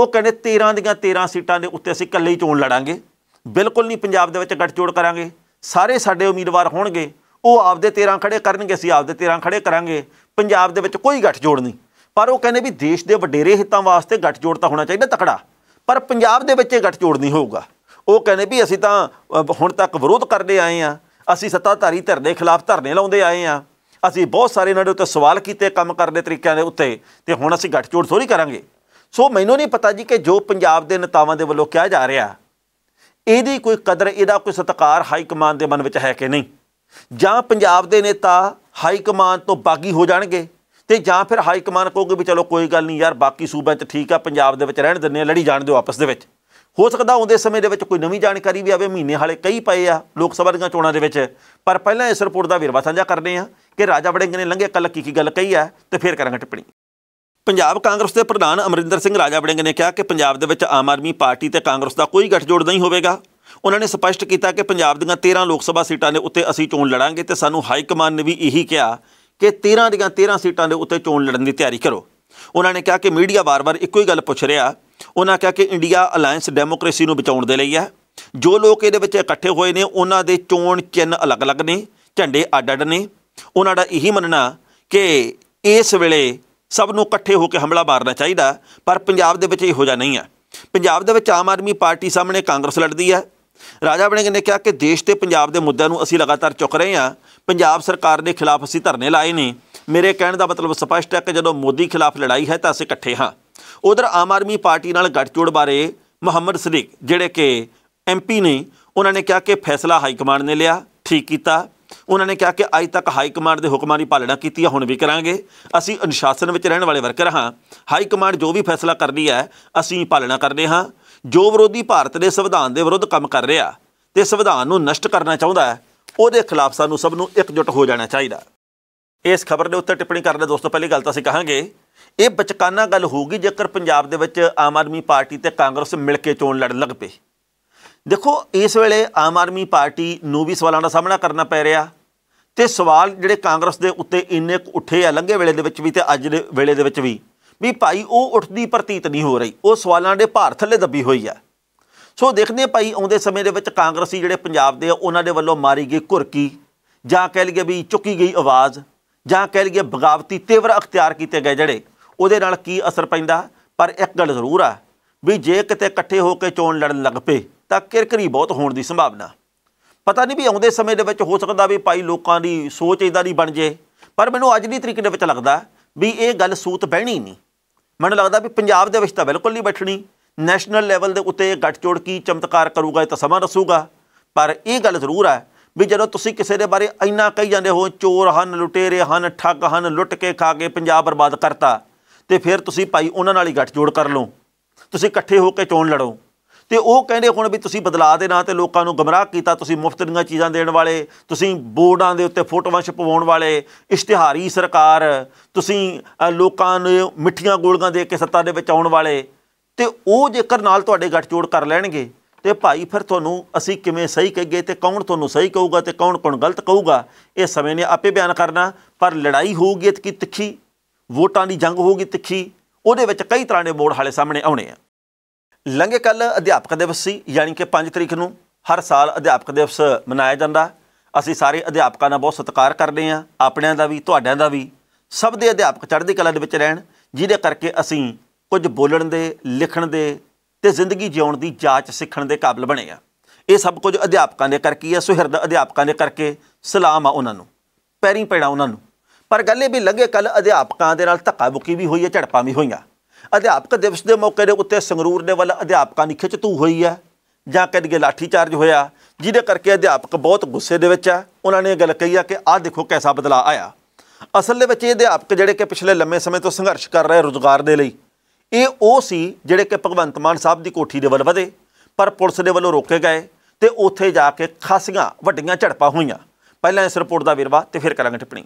ਉਹ ਕਹਿੰਦੇ 13 ਦੀਆਂ 13 ਸੀਟਾਂ ਦੇ ਉੱਤੇ ਅਸੀਂ ਇਕੱਲੇ ਹੀ ਚੋਣ ਲੜਾਂਗੇ ਬਿਲਕੁਲ ਨਹੀਂ ਪੰਜਾਬ ਦੇ ਵਿੱਚ ਗੱਠਜੋੜ ਕਰਾਂਗੇ ਸਾਰੇ ਸਾਡੇ ਉਮੀਦਵਾਰ ਹੋਣਗੇ ਉਹ ਆਪਦੇ 13 ਖੜੇ ਕਰਨਗੇ ਅਸੀਂ ਆਪਦੇ 13 ਖੜੇ ਕਰਾਂਗੇ ਪੰਜਾਬ ਦੇ ਵਿੱਚ ਕੋਈ ਗੱਠਜੋੜ ਨਹੀਂ ਪਰ ਉਹ ਕਹਿੰਦੇ ਵੀ ਦੇਸ਼ ਦੇ ਵਡੇਰੇ ਹਿੱਤਾਂ ਵਾਸਤੇ ਗੱਠਜੋੜ ਤਾਂ ਹੋਣਾ ਚਾਹੀਦਾ ਤਕੜਾ ਪਰ ਪੰਜਾਬ ਦੇ ਵਿੱਚ ਇਹ ਗੱਠਜੋੜ ਨਹੀਂ ਹੋਊਗਾ ਉਹ ਕਹਿੰਦੇ ਵੀ ਅਸੀਂ ਤਾਂ ਹੁਣ ਤੱਕ ਵਿਰੋਧ ਕਰਦੇ ਆਏ ਆ ਅਸੀਂ ਸੱਤਾਧਾਰੀ ਧਿਰ ਦੇ ਖਿਲਾਫ ਧਰਨੇ ਲਾਉਂਦੇ ਆਏ ਆ ਅਸੀਂ ਬਹੁਤ ਸਾਰੇ ਇਹਨਾਂ ਦੇ ਉੱਤੇ ਸਵਾਲ ਕੀਤੇ ਕੰਮ ਕਰਨ ਦੇ ਤਰੀਕਿਆਂ ਦੇ ਉੱਤੇ ਤੇ ਹੁਣ ਅਸੀਂ ਗੱਠਜੋੜ ਥੋੜੀ ਕਰਾਂਗੇ ਸੋ ਮੈਨੂੰ ਨਹੀਂ ਪਤਾ ਜੀ ਕਿ ਜੋ ਪੰਜਾਬ ਦੇ ਨੇਤਾਵਾਂ ਦੇ ਵੱਲੋਂ ਕਿਹਾ ਜਾ ਰਿਹਾ ਇਹਦੀ ਕੋਈ ਕਦਰ ਇਹਦਾ ਕੋਈ ਸਤਕਾਰ ਹਾਈ ਕਮਾਨ ਦੇ ਮਨ ਵਿੱਚ ਹੈ ਕਿ ਨਹੀਂ ਜਾਂ ਪੰਜਾਬ ਦੇ ਨੇਤਾ ਹਾਈ ਕਮਾਨ ਤੋਂ ਬਾਗੀ ਹੋ ਜਾਣਗੇ ਤੇ ਜਾਂ ਫਿਰ ਹਾਈ ਕਮਾਨ ਕਹੋਗੇ ਵੀ ਚਲੋ ਕੋਈ ਗੱਲ ਨਹੀਂ ਯਾਰ ਬਾਕੀ ਸੂਬਿਆਂ 'ਚ ਠੀਕ ਆ ਪੰਜਾਬ ਦੇ ਵਿੱਚ ਰਹਿਣ ਦਿੰਦੇ ਆ ਲੜੀ ਜਾਣ ਦਿਓ ਆਪਸ ਦੇ ਵਿੱਚ ਹੋ ਸਕਦਾ ਹੁੰਦੇ ਸਮੇਂ ਦੇ ਵਿੱਚ ਕੋਈ ਨਵੀਂ ਜਾਣਕਾਰੀ ਵੀ ਆਵੇ ਮਹੀਨੇ ਹਾਲੇ ਕਈ ਪਏ ਆ ਲੋਕ ਸਭਾ ਦੀਆਂ ਚੋਣਾਂ ਦੇ ਵਿੱਚ ਪਰ ਪਹਿਲਾਂ ਇਸ ਰਿਪੋਰਟ ਦਾ ਵੇਰਵਾ ਸਾਂਝਾ ਕਰਦੇ ਆ ਕਿ ਰਾਜਾ ਵੜਿੰਗ ਨੇ ਲੰਘੇ ਕੱਲ ਕੀ ਕੀ ਗੱਲ ਕਹੀ ਆ ਤੇ ਫਿਰ ਕਰਾਂਗੇ ਟਿੱਪਣੀ ਪੰਜਾਬ ਕਾਂਗਰਸ ਦੇ ਪ੍ਰਧਾਨ ਅਮਰਿੰਦਰ ਸਿੰਘ ਰਾਜਾ ਨੇ ਕਿਹਾ ਕਿ ਪੰਜਾਬ ਦੇ ਵਿੱਚ ਆਮ ਆਦਮੀ ਪਾਰਟੀ ਤੇ ਕਾਂਗਰਸ ਦਾ ਕੋਈ ਗੱਠਜੋੜ ਨਹੀਂ ਹੋਵੇਗਾ ਉਹਨਾਂ ਨੇ ਸਪਸ਼ਟ ਕੀਤਾ ਕਿ ਪੰਜਾਬ ਦੀਆਂ 13 ਲੋਕ ਸਭਾ ਸੀਟਾਂ ਦੇ ਉੱਤੇ ਅਸੀਂ ਚੋਣ ਲੜਾਂਗੇ ਤੇ ਸਾਨੂੰ ਹਾਈ ਕਮਾਂਡ ਨੇ ਵੀ ਇਹੀ ਕਿਹਾ ਕਿ 13 ਦੀਆਂ 13 ਸੀਟਾਂ ਦੇ ਉੱਤੇ ਚੋਣ ਲੜਨ ਦੀ ਤਿਆਰੀ ਕਰੋ ਉਹਨਾਂ ਨੇ ਕਿਹਾ ਕਿ ਮੀਡੀਆ ਵਾਰ-ਵਾਰ ਇੱਕੋ ਹੀ ਗੱਲ ਪੁੱਛ ਰਿਹਾ ਉਹਨਾਂ ਕਿਹਾ ਕਿ ਇੰਡੀਆ ਅਲਾਈਅੰਸ ਡੈਮੋਕ੍ਰੇਸੀ ਨੂੰ ਬਚਾਉਣ ਦੇ ਲਈ ਹੈ ਜੋ ਲੋਕ ਇਹਦੇ ਵਿੱਚ ਇਕੱਠੇ ਹੋਏ ਨੇ ਉਹਨਾਂ ਦੇ ਚੋਣ ਚਿੰਨ ਅਲੱਗ-ਅਲੱਗ ਨੇ ਝੰਡੇ ਅੱਡ-ਅੱਡ ਨੇ ਉਹਨਾਂ ਦਾ ਇਹੀ ਮੰਨਣਾ ਕਿ ਇਸ ਵੇਲੇ ਸਭ ਨੂੰ ਇਕੱਠੇ ਹੋ ਕੇ ਹਮਲਾ ਮਾਰਨਾ ਚਾਹੀਦਾ ਪਰ ਪੰਜਾਬ ਦੇ ਵਿੱਚ ਇਹੋ ਜਿਹਾ ਨਹੀਂ ਹੈ ਪੰਜਾਬ ਦੇ ਵਿੱਚ ਆਮ ਆਦਮੀ ਪਾਰਟੀ ਸਾਹਮਣੇ ਕਾਂਗਰਸ ਲੜਦੀ ਹੈ ਰਾਜਾ ਬਣੇ ਨੇ ਕਿਹਾ ਕਿ ਦੇਸ਼ ਤੇ ਪੰਜਾਬ ਦੇ ਮੁੱਦਿਆਂ ਨੂੰ ਅਸੀਂ ਲਗਾਤਾਰ ਚੁੱਕ ਰਹੇ ਹਾਂ ਪੰਜਾਬ ਸਰਕਾਰ ਦੇ ਖਿਲਾਫ ਅਸੀਂ ਧਰਨੇ ਲਾਏ ਨੇ ਮੇਰੇ ਕਹਿਣ ਦਾ ਮਤਲਬ ਸਪਸ਼ਟ ਹੈ ਕਿ ਜਦੋਂ ਮੋਦੀ ਖਿਲਾਫ ਲੜਾਈ ਹੈ ਤਾਂ ਅਸੀਂ ਇਕੱਠੇ ਹਾਂ ਉਧਰ ਆਮ ਆਦਮੀ ਪਾਰਟੀ ਨਾਲ ਗੱਠਜੋੜ ਬਾਰੇ ਮੁਹੰਮਦ ਸਦੀਕ ਜਿਹੜੇ ਕਿ ਐਮਪੀ ਨੇ ਉਹਨਾਂ ਨੇ ਕਿਹਾ ਕਿ ਫੈਸਲਾ ਹਾਈ ਕਮਾਂਡ ਨੇ ਲਿਆ ਠੀਕ ਕੀਤਾ ਉਹਨਾਂ ਨੇ ਕਿਹਾ ਕਿ ਅੱਜ ਤੱਕ ਹਾਈ ਕਮਾਂਡ ਦੇ ਹੁਕਮਾਂ ਦੀ ਪਾਲਣਾ ਕੀਤੀ ਹੈ ਹੁਣ ਵੀ ਕਰਾਂਗੇ ਅਸੀਂ ਅਨੁਸ਼ਾਸਨ ਵਿੱਚ ਰਹਿਣ ਵਾਲੇ ਵਰਕਰ ਹਾਂ ਹਾਈ ਕਮਾਂਡ ਜੋ ਵੀ ਫੈਸਲਾ ਕਰਦੀ ਹੈ ਅਸੀਂ ਪਾਲਣਾ ਕਰਦੇ ਹਾਂ ਜੋ ਵਿਰੋਧੀ ਭਾਰਤ ਦੇ ਸੰਵਿਧਾਨ ਦੇ ਵਿਰੁੱਧ ਕੰਮ ਕਰ ਰਿਹਾ ਤੇ ਸੰਵਿਧਾਨ ਨੂੰ ਨਸ਼ਟ ਕਰਨਾ ਚਾਹੁੰਦਾ ਹੈ ਉਹਦੇ ਖਿਲਾਫ ਸਾਨੂੰ ਸਭ ਨੂੰ ਇਕਜੁੱਟ ਹੋ ਜਾਣਾ ਚਾਹੀਦਾ ਇਸ ਖਬਰ ਦੇ ਉੱਤੇ ਟਿੱਪਣੀ ਕਰਦੇ ਦੋਸਤੋ ਪਹਿਲੀ ਗੱਲ ਤਾਂ ਅਸੀਂ ਕਹਾਂਗੇ ਇਹ ਬਚਕਾਨਾ ਗੱਲ ਹੋਊਗੀ ਜੇਕਰ ਪੰਜਾਬ ਦੇ ਵਿੱਚ ਆਮ ਆਦਮੀ ਪਾਰਟੀ ਤੇ ਕਾਂਗਰਸ ਮਿਲ ਕੇ ਚੋਣ ਲੜਨ ਲੱਗ ਪਏ ਦੇਖੋ ਇਸ ਵੇਲੇ ਆਮ ਆਦਮੀ ਪਾਰਟੀ ਨੂੰ ਵੀ ਸਵਾਲਾਂ ਦਾ ਸਾਹਮਣਾ ਕਰਨਾ ਪੈ ਰਿਹਾ ਤੇ ਸਵਾਲ ਜਿਹੜੇ ਕਾਂਗਰਸ ਦੇ ਉੱਤੇ ਇੰਨੇ ਉੱਠੇ ਆ ਲੰਘੇ ਵੇਲੇ ਦੇ ਵਿੱਚ ਵੀ ਤੇ ਅੱਜ ਦੇ ਵੇਲੇ ਦੇ ਵਿੱਚ ਵੀ ਵੀ ਭਾਈ ਉਹ ਉੱਠਦੀ ਪ੍ਰਤੀਤ ਨਹੀਂ ਹੋ ਰਹੀ ਉਹ ਸਵਾਲਾਂ ਦੇ ਭਾਰ ਥੱਲੇ ਦੱਬੀ ਹੋਈ ਆ ਸੋ ਦੇਖਦੇ ਆ ਭਾਈ ਆਉਂਦੇ ਸਮੇਂ ਦੇ ਵਿੱਚ ਕਾਂਗਰਸੀ ਜਿਹੜੇ ਪੰਜਾਬ ਦੇ ਆ ਉਹਨਾਂ ਦੇ ਵੱਲੋਂ ਮਾਰੀ ਗਈ ਘੁਰਕੀ ਜਾਂ ਕਹਿ ਲਈਏ ਵੀ ਚੁੱਕੀ ਗਈ ਆਵਾਜ਼ ਜਾਂ ਕਹਿ ਲਈਏ ਬਗਾਵਤੀ ਤੇਵਰ ਅਖਤਿਆਰ ਕੀਤੇ ਗਏ ਜਿਹੜੇ ਉਹਦੇ ਨਾਲ ਕੀ ਅਸਰ ਪੈਂਦਾ ਪਰ ਇੱਕ ਗੱਲ ਜ਼ਰੂਰ ਆ ਵੀ ਜੇ ਕਿਤੇ ਇਕੱਠੇ ਹੋ ਕੇ ਚੋਣ ਲੜਨ ਲੱਗ ਪਏ ਤਾਂ ਕਿਰਕਰੀ ਬਹੁਤ ਹੋਣ ਦੀ ਸੰਭਾਵਨਾ ਪਤਾ ਨਹੀਂ ਵੀ ਆਉਂਦੇ ਸਮੇਂ ਦੇ ਵਿੱਚ ਹੋ ਸਕਦਾ ਵੀ ਭਾਈ ਲੋਕਾਂ ਦੀ ਸੋਚ ਇਦਾਂ ਦੀ ਬਣ ਜੇ ਪਰ ਮੈਨੂੰ ਅੱਜ ਦੀ ਤਰੀਕ ਦੇ ਵਿੱਚ ਲੱਗਦਾ ਵੀ ਇਹ ਗੱਲ ਸੂਤ ਬਹਿਣੀ ਨਹੀਂ ਮੈਨੂੰ ਲੱਗਦਾ ਵੀ ਪੰਜਾਬ ਦੇ ਵਿੱਚ ਤਾਂ ਬਿਲਕੁਲ ਨਹੀਂ ਬੈਠਣੀ ਨੈਸ਼ਨਲ ਲੈਵਲ ਦੇ ਉੱਤੇ ਗੱਠਜੋੜ ਕੀ ਚਮਤਕਾਰ ਕਰੂਗਾ ਇਹ ਤਾਂ ਸਮਾਂ ਰਸੂਗਾ ਪਰ ਇਹ ਗੱਲ ਜ਼ਰੂਰ ਹੈ ਵੀ ਜਦੋਂ ਤੁਸੀਂ ਕਿਸੇ ਦੇ ਬਾਰੇ ਇੰਨਾ ਕਹੀ ਜਾਂਦੇ ਹੋ ਚੋਰ ਹਨ ਲੁਟੇਰੇ ਹਨ ਠੱਗ ਹਨ ਲੁੱਟ ਕੇ ਖਾ ਕੇ ਪੰਜਾਬ ਬਰਬਾਦ ਕਰਤਾ ਤੇ ਫਿਰ ਤੁਸੀਂ ਭਾਈ ਉਹਨਾਂ ਨਾਲ ਹੀ ਜੋੜ ਕਰ ਲਓ ਤੁਸੀਂ ਇਕੱਠੇ ਹੋ ਕੇ ਚੋਣ ਲੜੋ ਤੇ ਉਹ ਕਹਿੰਦੇ ਹੁਣ ਵੀ ਤੁਸੀਂ ਬਦਲਾ ਦੇ ਨਾਂ ਤੇ ਲੋਕਾਂ ਨੂੰ ਗਮਰਾਹ ਕੀਤਾ ਤੁਸੀਂ ਮੁਫਤ ਦੀਆਂ ਚੀਜ਼ਾਂ ਦੇਣ ਵਾਲੇ ਤੁਸੀਂ ਬੋਰਡਾਂ ਦੇ ਉੱਤੇ ਫੋਟੋਆਂ ਛਪਵਾਉਣ ਵਾਲੇ ਇਸ਼ਤਿਹਾਰੀ ਸਰਕਾਰ ਤੁਸੀਂ ਲੋਕਾਂ ਨੂੰ ਮਿੱਠੀਆਂ ਗੋਲੀਆਂ ਦੇ ਕੇ ਸੱਤਾ ਦੇ ਵਿੱਚ ਆਉਣ ਵਾਲੇ ਤੇ ਉਹ ਜੇਕਰ ਨਾਲ ਤੁਹਾਡੇ ਗੱਠਜੋੜ ਕਰ ਲੈਣਗੇ ਤੇ ਭਾਈ ਫਿਰ ਤੁਹਾਨੂੰ ਅਸੀਂ ਕਿਵੇਂ ਸਹੀ ਕਹੀਏ ਤੇ ਕੌਣ ਤੁਹਾਨੂੰ ਸਹੀ ਕਹੂਗਾ ਤੇ ਕੌਣ ਕੌਣ ਗਲਤ ਕਹੂਗਾ ਇਹ ਸਮੇਂ ਨੇ ਆਪੇ ਬਿਆਨ ਕਰਨਾ ਪਰ ਲੜਾਈ ਹੋਊਗੀ ਕਿ ਤਿੱਖੀ ਵੋਟਾਂ ਦੀ ਜੰਗ ਹੋਊਗੀ ਤਿੱਖੀ ਉਹਦੇ ਵਿੱਚ ਕਈ ਤਰ੍ਹਾਂ ਦੇ ਮੋੜ ਹਾਲੇ ਸਾਹਮਣੇ ਆਉਣੇ ਆ ਲੰਘੇ ਕੱਲ ਅਧਿਆਪਕ ਦਿਵਸ ਸੀ ਯਾਨੀ ਕਿ 5 ਤਰੀਕ ਨੂੰ ਹਰ ਸਾਲ ਅਧਿਆਪਕ ਦਿਵਸ ਮਨਾਇਆ ਜਾਂਦਾ ਅਸੀਂ ਸਾਰੇ ਅਧਿਆਪਕਾਂ ਦਾ ਬਹੁਤ ਸਤਿਕਾਰ ਕਰਦੇ ਹਾਂ ਆਪਣਿਆਂ ਦਾ ਵੀ ਤੁਹਾਡਿਆਂ ਦਾ ਵੀ ਸਭ ਦੇ ਅਧਿਆਪਕ ਚੜ੍ਹਦੀ ਕਲਾ ਦੇ ਵਿੱਚ ਰਹਿਣ ਜਿਹਦੇ ਕਰਕੇ ਅਸੀਂ ਕੁਝ ਬੋਲਣ ਦੇ ਲਿਖਣ ਦੇ ਤੇ ਜ਼ਿੰਦਗੀ ਜਿਉਣ ਦੀ ਜਾਂਚ ਸਿੱਖਣ ਦੇ ਕਾਬਿਲ ਬਣੇ ਆ ਇਹ ਸਭ ਕੁਝ ਅਧਿਆਪਕਾਂ ਦੇ ਕਰਕੇ ਆ ਸੁਹਿਰਦ ਅਧਿਆਪਕਾਂ ਦੇ ਕਰਕੇ ਸਲਾਮ ਆ ਉਹਨਾਂ ਨੂੰ ਪੈਰੀਂ ਪੈਣਾ ਉਹਨਾਂ ਨੂੰ ਪਰ ਗੱਲ ਇਹ ਵੀ ਲੱਗੇ ਕੱਲ ਅਧਿਆਪਕਾਂ ਦੇ ਨਾਲ ਧੱਕਾ ਬੁੱਕੀ ਵੀ ਹੋਈ ਹੈ ਝੜਪਾਂ ਵੀ ਹੋਈਆਂ ਅਧਿਆਪਕ ਦਿਵਸ ਦੇ ਮੌਕੇ ਦੇ ਉੱਤੇ ਸੰਗਰੂਰ ਦੇ ਵੱਲ ਅਧਿਆਪਕਾਂ ਦੀ ਖਿੱਚ ਤੂ ਹੋਈ ਹੈ ਜਾਂ ਕਹਿ ਲਾਠੀ ਚਾਰਜ ਹੋਇਆ ਜਿਹਦੇ ਕਰਕੇ ਅਧਿਆਪਕ ਬਹੁਤ ਗੁੱਸੇ ਦੇ ਵਿੱਚ ਆ ਉਹਨਾਂ ਨੇ ਇਹ ਗੱਲ ਕਹੀ ਆ ਕਿ ਆਹ ਦੇਖੋ ਕੈਸਾ ਬਦਲਾ ਆਇਆ ਅਸਲ ਦੇ ਵਿੱਚ ਇਹ ਅਧਿਆਪਕ ਜਿਹੜੇ ਕਿ ਪਿਛਲੇ ਲੰਮੇ ਸਮੇਂ ਤੋਂ ਸੰਘਰਸ਼ ਕਰ ਰਹੇ ਰੋਜ਼ਗਾਰ ਦੇ ਲਈ ਇਹ ਉਹ ਸੀ ਜਿਹੜੇ ਕਿ ਭਗਵੰਤ ਮਾਨ ਸਾਹਿਬ ਦੀ ਕੋਠੀ ਦੇ ਵੱਲ ਵਧੇ ਪਰ ਪੁਲਿਸ ਦੇ ਵੱਲੋਂ ਰੋਕੇ ਗਏ ਤੇ ਉੱਥੇ ਜਾ ਕੇ ਖਾਸੀਆਂ ਵੱਡੀਆਂ ਝੜਪਾਂ ਹੋਈਆਂ ਪਹਿਲਾਂ ਇਸ ਰਿਪੋਰਟ ਦਾ ਵਿਰਵਾ ਤੇ ਫਿਰ ਕਰਾਂਗੇ ਟਿੱਪਣੀ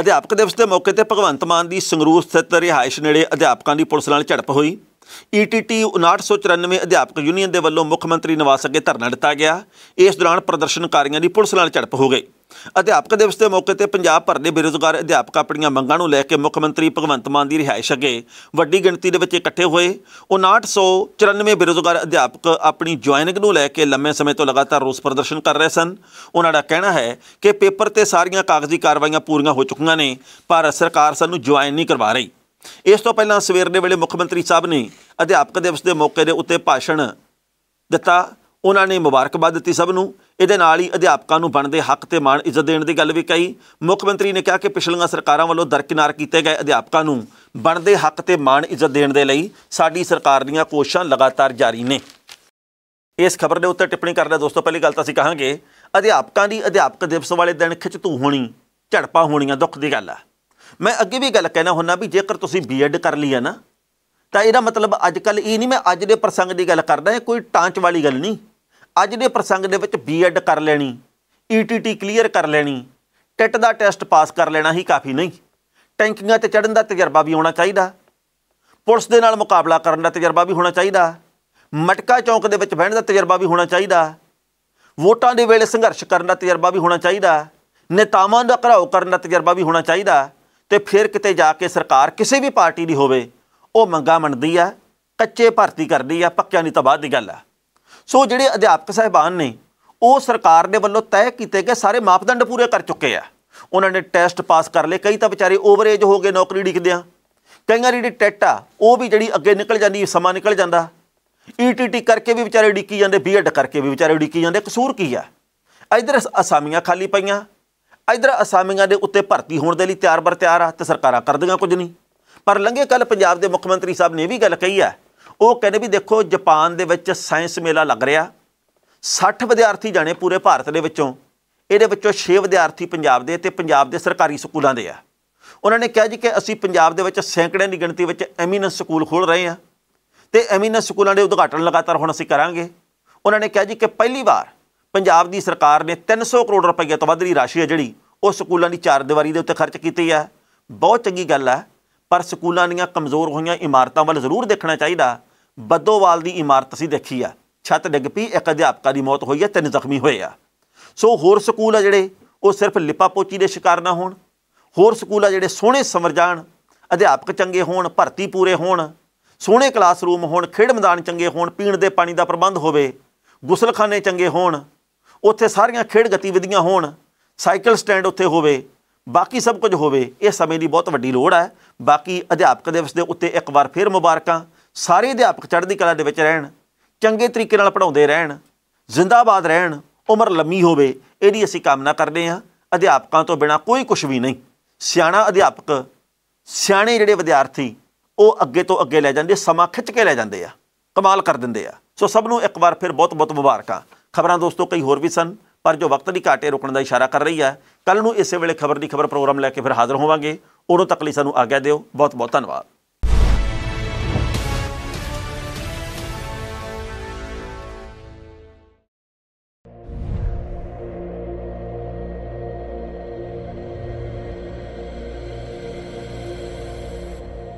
ਅਧਿਆਪਕ ਦਿਵਸ ਦੇ ਮੌਕੇ ਤੇ ਭਗਵੰਤ ਮਾਨ ਦੀ ਸੰਗਰੂਰ ਸਥਿਤ ਰਿਹਾਇਸ਼ ਨੇੜੇ ਅਧਿਆਪਕਾਂ ਦੀ ਪੁਲਿਸ ਨਾਲ ਝੜਪ ਹੋਈ ਈਟੀਟੀ e 5994 ਅਧਿਆਪਕ ਯੂਨੀਅਨ ਦੇ ਵੱਲੋਂ ਮੁੱਖ ਮੰਤਰੀ ਨਿਵਾਸ ਅੱਗੇ ਧਰਨਾ ਦਿੱਤਾ ਗਿਆ ਇਸ ਦੌਰਾਨ ਪ੍ਰਦਰਸ਼ਨਕਾਰੀਆਂ ਦੀ ਪੁਲਿਸ ਨਾਲ ਝੜਪ ਹੋ ਗਈ ਅਧਿਆਪਕ ਦਿਵਸ ਦੇ ਮੌਕੇ ਤੇ ਪੰਜਾਬ ਭਰ ਦੇ ਬੇਰੋਜ਼ਗਾਰ ਅਧਿਆਪਕ ਆਪਣੀਆਂ ਮੰਗਾਂ ਨੂੰ ਲੈ ਕੇ ਮੁੱਖ ਮੰਤਰੀ ਭਗਵੰਤ ਮਾਨ ਦੀ ਰਿਹਾਇਸ਼ ਅਗੇ ਵੱਡੀ ਗਿਣਤੀ ਦੇ ਵਿੱਚ ਇਕੱਠੇ ਹੋਏ 5994 ਬੇਰੋਜ਼ਗਾਰ ਅਧਿਆਪਕ ਆਪਣੀ ਜੁਆਇਨਿੰਗ ਨੂੰ ਲੈ ਕੇ ਲੰਮੇ ਸਮੇਂ ਤੋਂ ਲਗਾਤਾਰ ਰੋਸ ਪ੍ਰਦਰਸ਼ਨ ਕਰ ਰਹੇ ਸਨ ਉਹਨਾਂ ਦਾ ਕਹਿਣਾ ਹੈ ਕਿ ਪੇਪਰ ਤੇ ਸਾਰੀਆਂ ਕਾਗਜ਼ੀ ਕਾਰਵਾਈਆਂ ਪੂਰੀਆਂ ਹੋ ਚੁੱਕੀਆਂ ਨੇ ਪਰ ਸਰਕਾਰ ਸਾਨੂੰ ਜੁਆਇਨ ਨਹੀਂ ਕਰਵਾ ਰਹੀ ਇਸ ਤੋਂ ਪਹਿਲਾਂ ਸਵੇਰ ਦੇ ਵੇਲੇ ਮੁੱਖ ਮੰਤਰੀ ਸਾਹਿਬ ਨੇ ਅਧਿਆਪਕ ਦਿਵਸ ਦੇ ਮੌਕੇ ਦੇ ਉੱਤੇ ਭਾਸ਼ਣ ਦਿੱਤਾ ਉਹਨਾਂ ਨੇ ਮੁਬਾਰਕਬਾਦ ਦਿੱਤੀ ਸਭ ਨੂੰ ਇਹਦੇ ਨਾਲ ਹੀ ਅਧਿਆਪਕਾਂ ਨੂੰ ਬਣਦੇ ਹੱਕ ਤੇ ਮਾਣ ਇੱਜ਼ਤ ਦੇਣ ਦੀ ਗੱਲ ਵੀ ਕਹੀ ਮੁੱਖ ਮੰਤਰੀ ਨੇ ਕਿਹਾ ਕਿ ਪਿਛਲੀਆਂ ਸਰਕਾਰਾਂ ਵੱਲੋਂ ਦਰਕਿਨਾਰ ਕੀਤੇ ਗਏ ਅਧਿਆਪਕਾਂ ਨੂੰ ਬਣਦੇ ਹੱਕ ਤੇ ਮਾਣ ਇੱਜ਼ਤ ਦੇਣ ਦੇ ਲਈ ਸਾਡੀ ਸਰਕਾਰ ਦੀਆਂ ਕੋਸ਼ਿਸ਼ਾਂ ਲਗਾਤਾਰ ਜਾਰੀ ਨੇ ਇਸ ਖਬਰ ਦੇ ਉੱਤੇ ਟਿੱਪਣੀ ਕਰਦਾ ਦੋਸਤੋ ਪਹਿਲੀ ਗੱਲ ਤਾਂ ਅਸੀਂ ਕਹਾਂਗੇ ਅਧਿਆਪਕਾਂ ਦੀ ਅਧਿਆਪਕ ਦਿਵਸ ਵਾਲੇ ਦਿਨ ਖਿੱਚਤੂ ਹੋਣੀ ਝੜਪਾ ਹੋਣੀਆਂ ਦੁੱਖ ਦੀ ਗੱਲ ਆ ਮੈਂ ਅੱਗੇ ਵੀ ਗੱਲ ਕਹਿਣਾ ਹੁੰਨਾ ਵੀ ਜੇਕਰ ਤੁਸੀਂ ਬੀਐਡ ਕਰ ਲਈ ਹੈ ਨਾ ਤਾਂ ਇਹਦਾ ਮਤਲਬ ਅੱਜ ਕੱਲ ਇਹ ਨਹੀਂ ਮੈਂ ਅੱਜ ਦੇ ਪ੍ਰਸੰਗ ਦੀ ਗੱਲ ਕਰਦਾ ਇਹ ਕੋਈ ਟਾਂਚ ਵਾਲੀ ਗੱਲ ਨਹੀਂ ਅੱਜ ਦੇ ਪ੍ਰਸੰਗ ਦੇ ਵਿੱਚ ਬੀਐਡ ਕਰ ਲੈਣੀ ਈਟੀਟੀ e ਕਲੀਅਰ ਕਰ ਲੈਣੀ ਟੈਟ ਦਾ ਟੈਸਟ ਪਾਸ ਕਰ ਲੈਣਾ ਹੀ ਕਾਫੀ ਨਹੀਂ ਟੈਂਕੀਆਂ ਤੇ ਚੜਨ ਦਾ ਤਜਰਬਾ ਵੀ ਹੋਣਾ ਚਾਹੀਦਾ ਪੁਲਿਸ ਦੇ ਨਾਲ ਮੁਕਾਬਲਾ ਕਰਨ ਦਾ ਤਜਰਬਾ ਵੀ ਹੋਣਾ ਚਾਹੀਦਾ ਮਟਕਾ ਚੌਂਕ ਦੇ ਵਿੱਚ ਬਹਿਣ ਦਾ ਤਜਰਬਾ ਵੀ ਹੋਣਾ ਚਾਹੀਦਾ ਵੋਟਾਂ ਦੇ ਵੇਲੇ ਸੰਘਰਸ਼ ਕਰਨ ਦਾ ਤਜਰਬਾ ਵੀ ਹੋਣਾ ਚਾਹੀਦਾ ਨੇਤਾਵਾਂ ਦਾ ਘਰਾਓ ਕਰਨ ਦਾ ਤਜਰਬਾ ਵੀ ਹੋਣਾ ਚਾਹੀਦਾ ਤੇ ਫਿਰ ਕਿਤੇ ਜਾ ਕੇ ਸਰਕਾਰ ਕਿਸੇ ਵੀ ਪਾਰਟੀ ਦੀ ਹੋਵੇ ਉਹ ਮੰਗਾ ਮੰਨਦੀ ਆ ਕੱਚੇ ਭਰਤੀ ਕਰਦੀ ਆ ਪੱਕਿਆਂ ਦੀ ਤਬਾਦ ਦੀ ਗੱਲ ਆ ਸੋ ਜਿਹੜੇ ਅਧਿਆਪਕ ਸਹਿਬਾਨ ਨੇ ਉਹ ਸਰਕਾਰ ਦੇ ਵੱਲੋਂ ਤੈਅ ਕੀਤੇ ਗਏ ਸਾਰੇ ਮਾਪਦੰਡ ਪੂਰੇ ਕਰ ਚੁੱਕੇ ਆ ਉਹਨਾਂ ਨੇ ਟੈਸਟ ਪਾਸ ਕਰ ਲਏ ਕਈ ਤਾਂ ਵਿਚਾਰੇ ਓਵਰੇਜ ਹੋ ਗਏ ਨੌਕਰੀ ਡਿੱਗਦੇ ਆ ਕਈਆਂ ਦੀ ਜਿਹੜੀ ਟੈਟ ਆ ਉਹ ਵੀ ਜਿਹੜੀ ਅੱਗੇ ਨਿਕਲ ਜਾਂਦੀ ਸਮਾਂ ਨਿਕਲ ਜਾਂਦਾ ਈਟੀਟੀ e ਕਰਕੇ ਵੀ ਵਿਚਾਰੇ ਡਿੱਕੀ ਜਾਂਦੇ ਬੀਐਡ ਕਰਕੇ ਵੀ ਵਿਚਾਰੇ ਡਿੱਕੀ ਜਾਂਦੇ ਕਸੂਰ ਕੀ ਆ ਇਧਰ ਅਸਾਮੀਆਂ ਖਾਲੀ ਪਈਆਂ ਇਧਰ ਅਸਾਮੀਆਂ ਦੇ ਉੱਤੇ ਭਰਤੀ ਹੋਣ ਦੇ ਲਈ ਤਿਆਰ ਬਰ ਤਿਆਰ ਆ ਤੇ ਸਰਕਾਰਾਂ ਕਰਦੀਆਂ ਕੁਝ ਨਹੀਂ ਪਰ ਲੰਘੇ ਕੱਲ ਪੰਜਾਬ ਦੇ ਮੁੱਖ ਮੰਤਰੀ ਸਾਹਿਬ ਨੇ ਵੀ ਗੱਲ ਕਹੀ ਆ ਉਹ ਕਹਿੰਦੇ ਵੀ ਦੇਖੋ ਜਾਪਾਨ ਦੇ ਵਿੱਚ ਸਾਇੰਸ ਮੇਲਾ ਲੱਗ ਰਿਹਾ 60 ਵਿਦਿਆਰਥੀ ਜਾਣੇ ਪੂਰੇ ਭਾਰਤ ਦੇ ਵਿੱਚੋਂ ਇਹਦੇ ਵਿੱਚੋਂ 6 ਵਿਦਿਆਰਥੀ ਪੰਜਾਬ ਦੇ ਤੇ ਪੰਜਾਬ ਦੇ ਸਰਕਾਰੀ ਸਕੂਲਾਂ ਦੇ ਆ ਉਹਨਾਂ ਨੇ ਕਿਹਾ ਜੀ ਕਿ ਅਸੀਂ ਪੰਜਾਬ ਦੇ ਵਿੱਚ ਸੈਂਕੜੇ ਦੀ ਗਿਣਤੀ ਵਿੱਚ ਐਮੀਨੈਂਸ ਸਕੂਲ ਖੋਲ ਰਹੇ ਆ ਤੇ ਐਮੀਨੈਂਸ ਸਕੂਲਾਂ ਦੇ ਉਦਘਾਟਨ ਲਗਾਤਾਰ ਹੁਣ ਅਸੀਂ ਕਰਾਂਗੇ ਉਹਨਾਂ ਨੇ ਕਿਹਾ ਜੀ ਕਿ ਪਹਿਲੀ ਵਾਰ ਪੰਜਾਬ ਦੀ ਸਰਕਾਰ ਨੇ 300 ਕਰੋੜ ਰੁਪਏ ਤੋਂ ਵੱਧ ਦੀ ਰਾਸ਼ੀ ਹੈ ਜਿਹੜੀ ਉਹ ਸਕੂਲਾਂ ਦੀ ਚਾਰ ਦੀਵਾਰੀ ਦੇ ਉੱਤੇ ਖਰਚ ਕੀਤੀ ਹੈ ਬਹੁਤ ਚੰਗੀ ਗੱਲ ਹੈ ਪਰ ਸਕੂਲਾਂ ਦੀਆਂ ਕਮਜ਼ੋਰ ਹੋਈਆਂ ਇਮਾਰਤਾਂ ਵੱਲ ਜ਼ਰੂਰ ਦੇਖਣਾ ਚਾਹੀਦਾ ਬੱਦੋਵਾਲ ਦੀ ਇਮਾਰਤ ਸੀ ਦੇਖੀ ਆ ਛੱਤ ਡਿੱਗ ਪਈ ਇੱਕ ਅਧਿਆਪਕਾ ਦੀ ਮੌਤ ਹੋਈ ਆ ਤਿੰਨ ਜ਼ਖਮੀ ਹੋਏ ਆ ਸੋ ਹੋਰ ਸਕੂਲ ਆ ਜਿਹੜੇ ਉਹ ਸਿਰਫ ਲਿਪਾ ਪੋਚੀ ਦੇ ਸ਼ਿਕਾਰ ਨਾ ਹੋਣ ਹੋਰ ਸਕੂਲ ਆ ਜਿਹੜੇ ਸੋਹਣੇ ਸਮਰ ਜਾਣ ਅਧਿਆਪਕ ਚੰਗੇ ਹੋਣ ਭਰਤੀ ਪੂਰੇ ਹੋਣ ਸੋਹਣੇ ਕਲਾਸਰੂਮ ਹੋਣ ਖੇਡ ਮੈਦਾਨ ਚੰਗੇ ਹੋਣ ਪੀਣ ਦੇ ਪਾਣੀ ਦਾ ਪ੍ਰਬੰਧ ਹੋਵੇ ਗੁਸਲਖਾਨੇ ਚੰਗੇ ਹੋਣ ਉੱਥੇ ਸਾਰੀਆਂ ਖੇਡ ਗਤੀਵਿਧੀਆਂ ਹੋਣ ਸਾਈਕਲ ਸਟੈਂਡ ਉੱਥੇ ਹੋਵੇ ਬਾਕੀ ਸਭ ਕੁਝ ਹੋਵੇ ਇਹ ਸਮੇਂ ਦੀ ਬਹੁਤ ਵੱਡੀ ਲੋੜ ਹੈ ਬਾਕੀ ਅਧਿਆਪਕ ਦਿਵਸ ਦੇ ਉੱਤੇ ਇੱਕ ਵਾਰ ਫੇਰ ਮੁਬਾਰਕਾਂ ਸਾਰੇ ਅਧਿਆਪਕ ਚੜ੍ਹਦੀ ਕਲਾ ਦੇ ਵਿੱਚ ਰਹਿਣ ਚੰਗੇ ਤਰੀਕੇ ਨਾਲ ਪੜਾਉਂਦੇ ਰਹਿਣ ਜ਼ਿੰਦਾਬਾਦ ਰਹਿਣ ਉਮਰ ਲੰਮੀ ਹੋਵੇ ਇਹਦੀ ਅਸੀਂ ਕਾਮਨਾ ਕਰਦੇ ਹਾਂ ਅਧਿਆਪਕਾਂ ਤੋਂ ਬਿਨਾ ਕੋਈ ਕੁਝ ਵੀ ਨਹੀਂ ਸਿਆਣਾ ਅਧਿਆਪਕ ਸਿਆਣੇ ਜਿਹੜੇ ਵਿਦਿਆਰਥੀ ਉਹ ਅੱਗੇ ਤੋਂ ਅੱਗੇ ਲੈ ਜਾਂਦੇ ਸਮਾਂ ਖਿੱਚ ਕੇ ਲੈ ਜਾਂਦੇ ਆ ਕਮਾਲ ਕਰ ਦਿੰਦੇ ਆ ਸੋ ਸਭ ਨੂੰ ਇੱਕ ਵਾਰ ਫਿਰ ਬਹੁਤ-ਬਹੁਤ ਮੁਬਾਰਕਾਂ ਖਬਰਾਂ ਦੋਸਤੋ ਕਈ ਹੋਰ ਵੀ ਸਨ ਪਰ ਜੋ ਵਕਤ ਦੀ ਘਾਟੇ ਰੁਕਣ ਦਾ ਇਸ਼ਾਰਾ ਕਰ ਰਹੀ ਹੈ ਕੱਲ ਨੂੰ ਇਸੇ ਵੇਲੇ ਖਬਰ ਦੀ ਖਬਰ ਪ੍ਰੋਗਰਾਮ ਲੈ ਕੇ ਫਿਰ ਹਾਜ਼ਰ ਹੋਵਾਂਗੇ ਉਦੋਂ ਤੱਕ ਲਈ ਸਾਨੂੰ ਆਗਿਆ ਦਿਓ ਬਹੁਤ-ਬਹੁਤ ਧੰਨਵਾਦ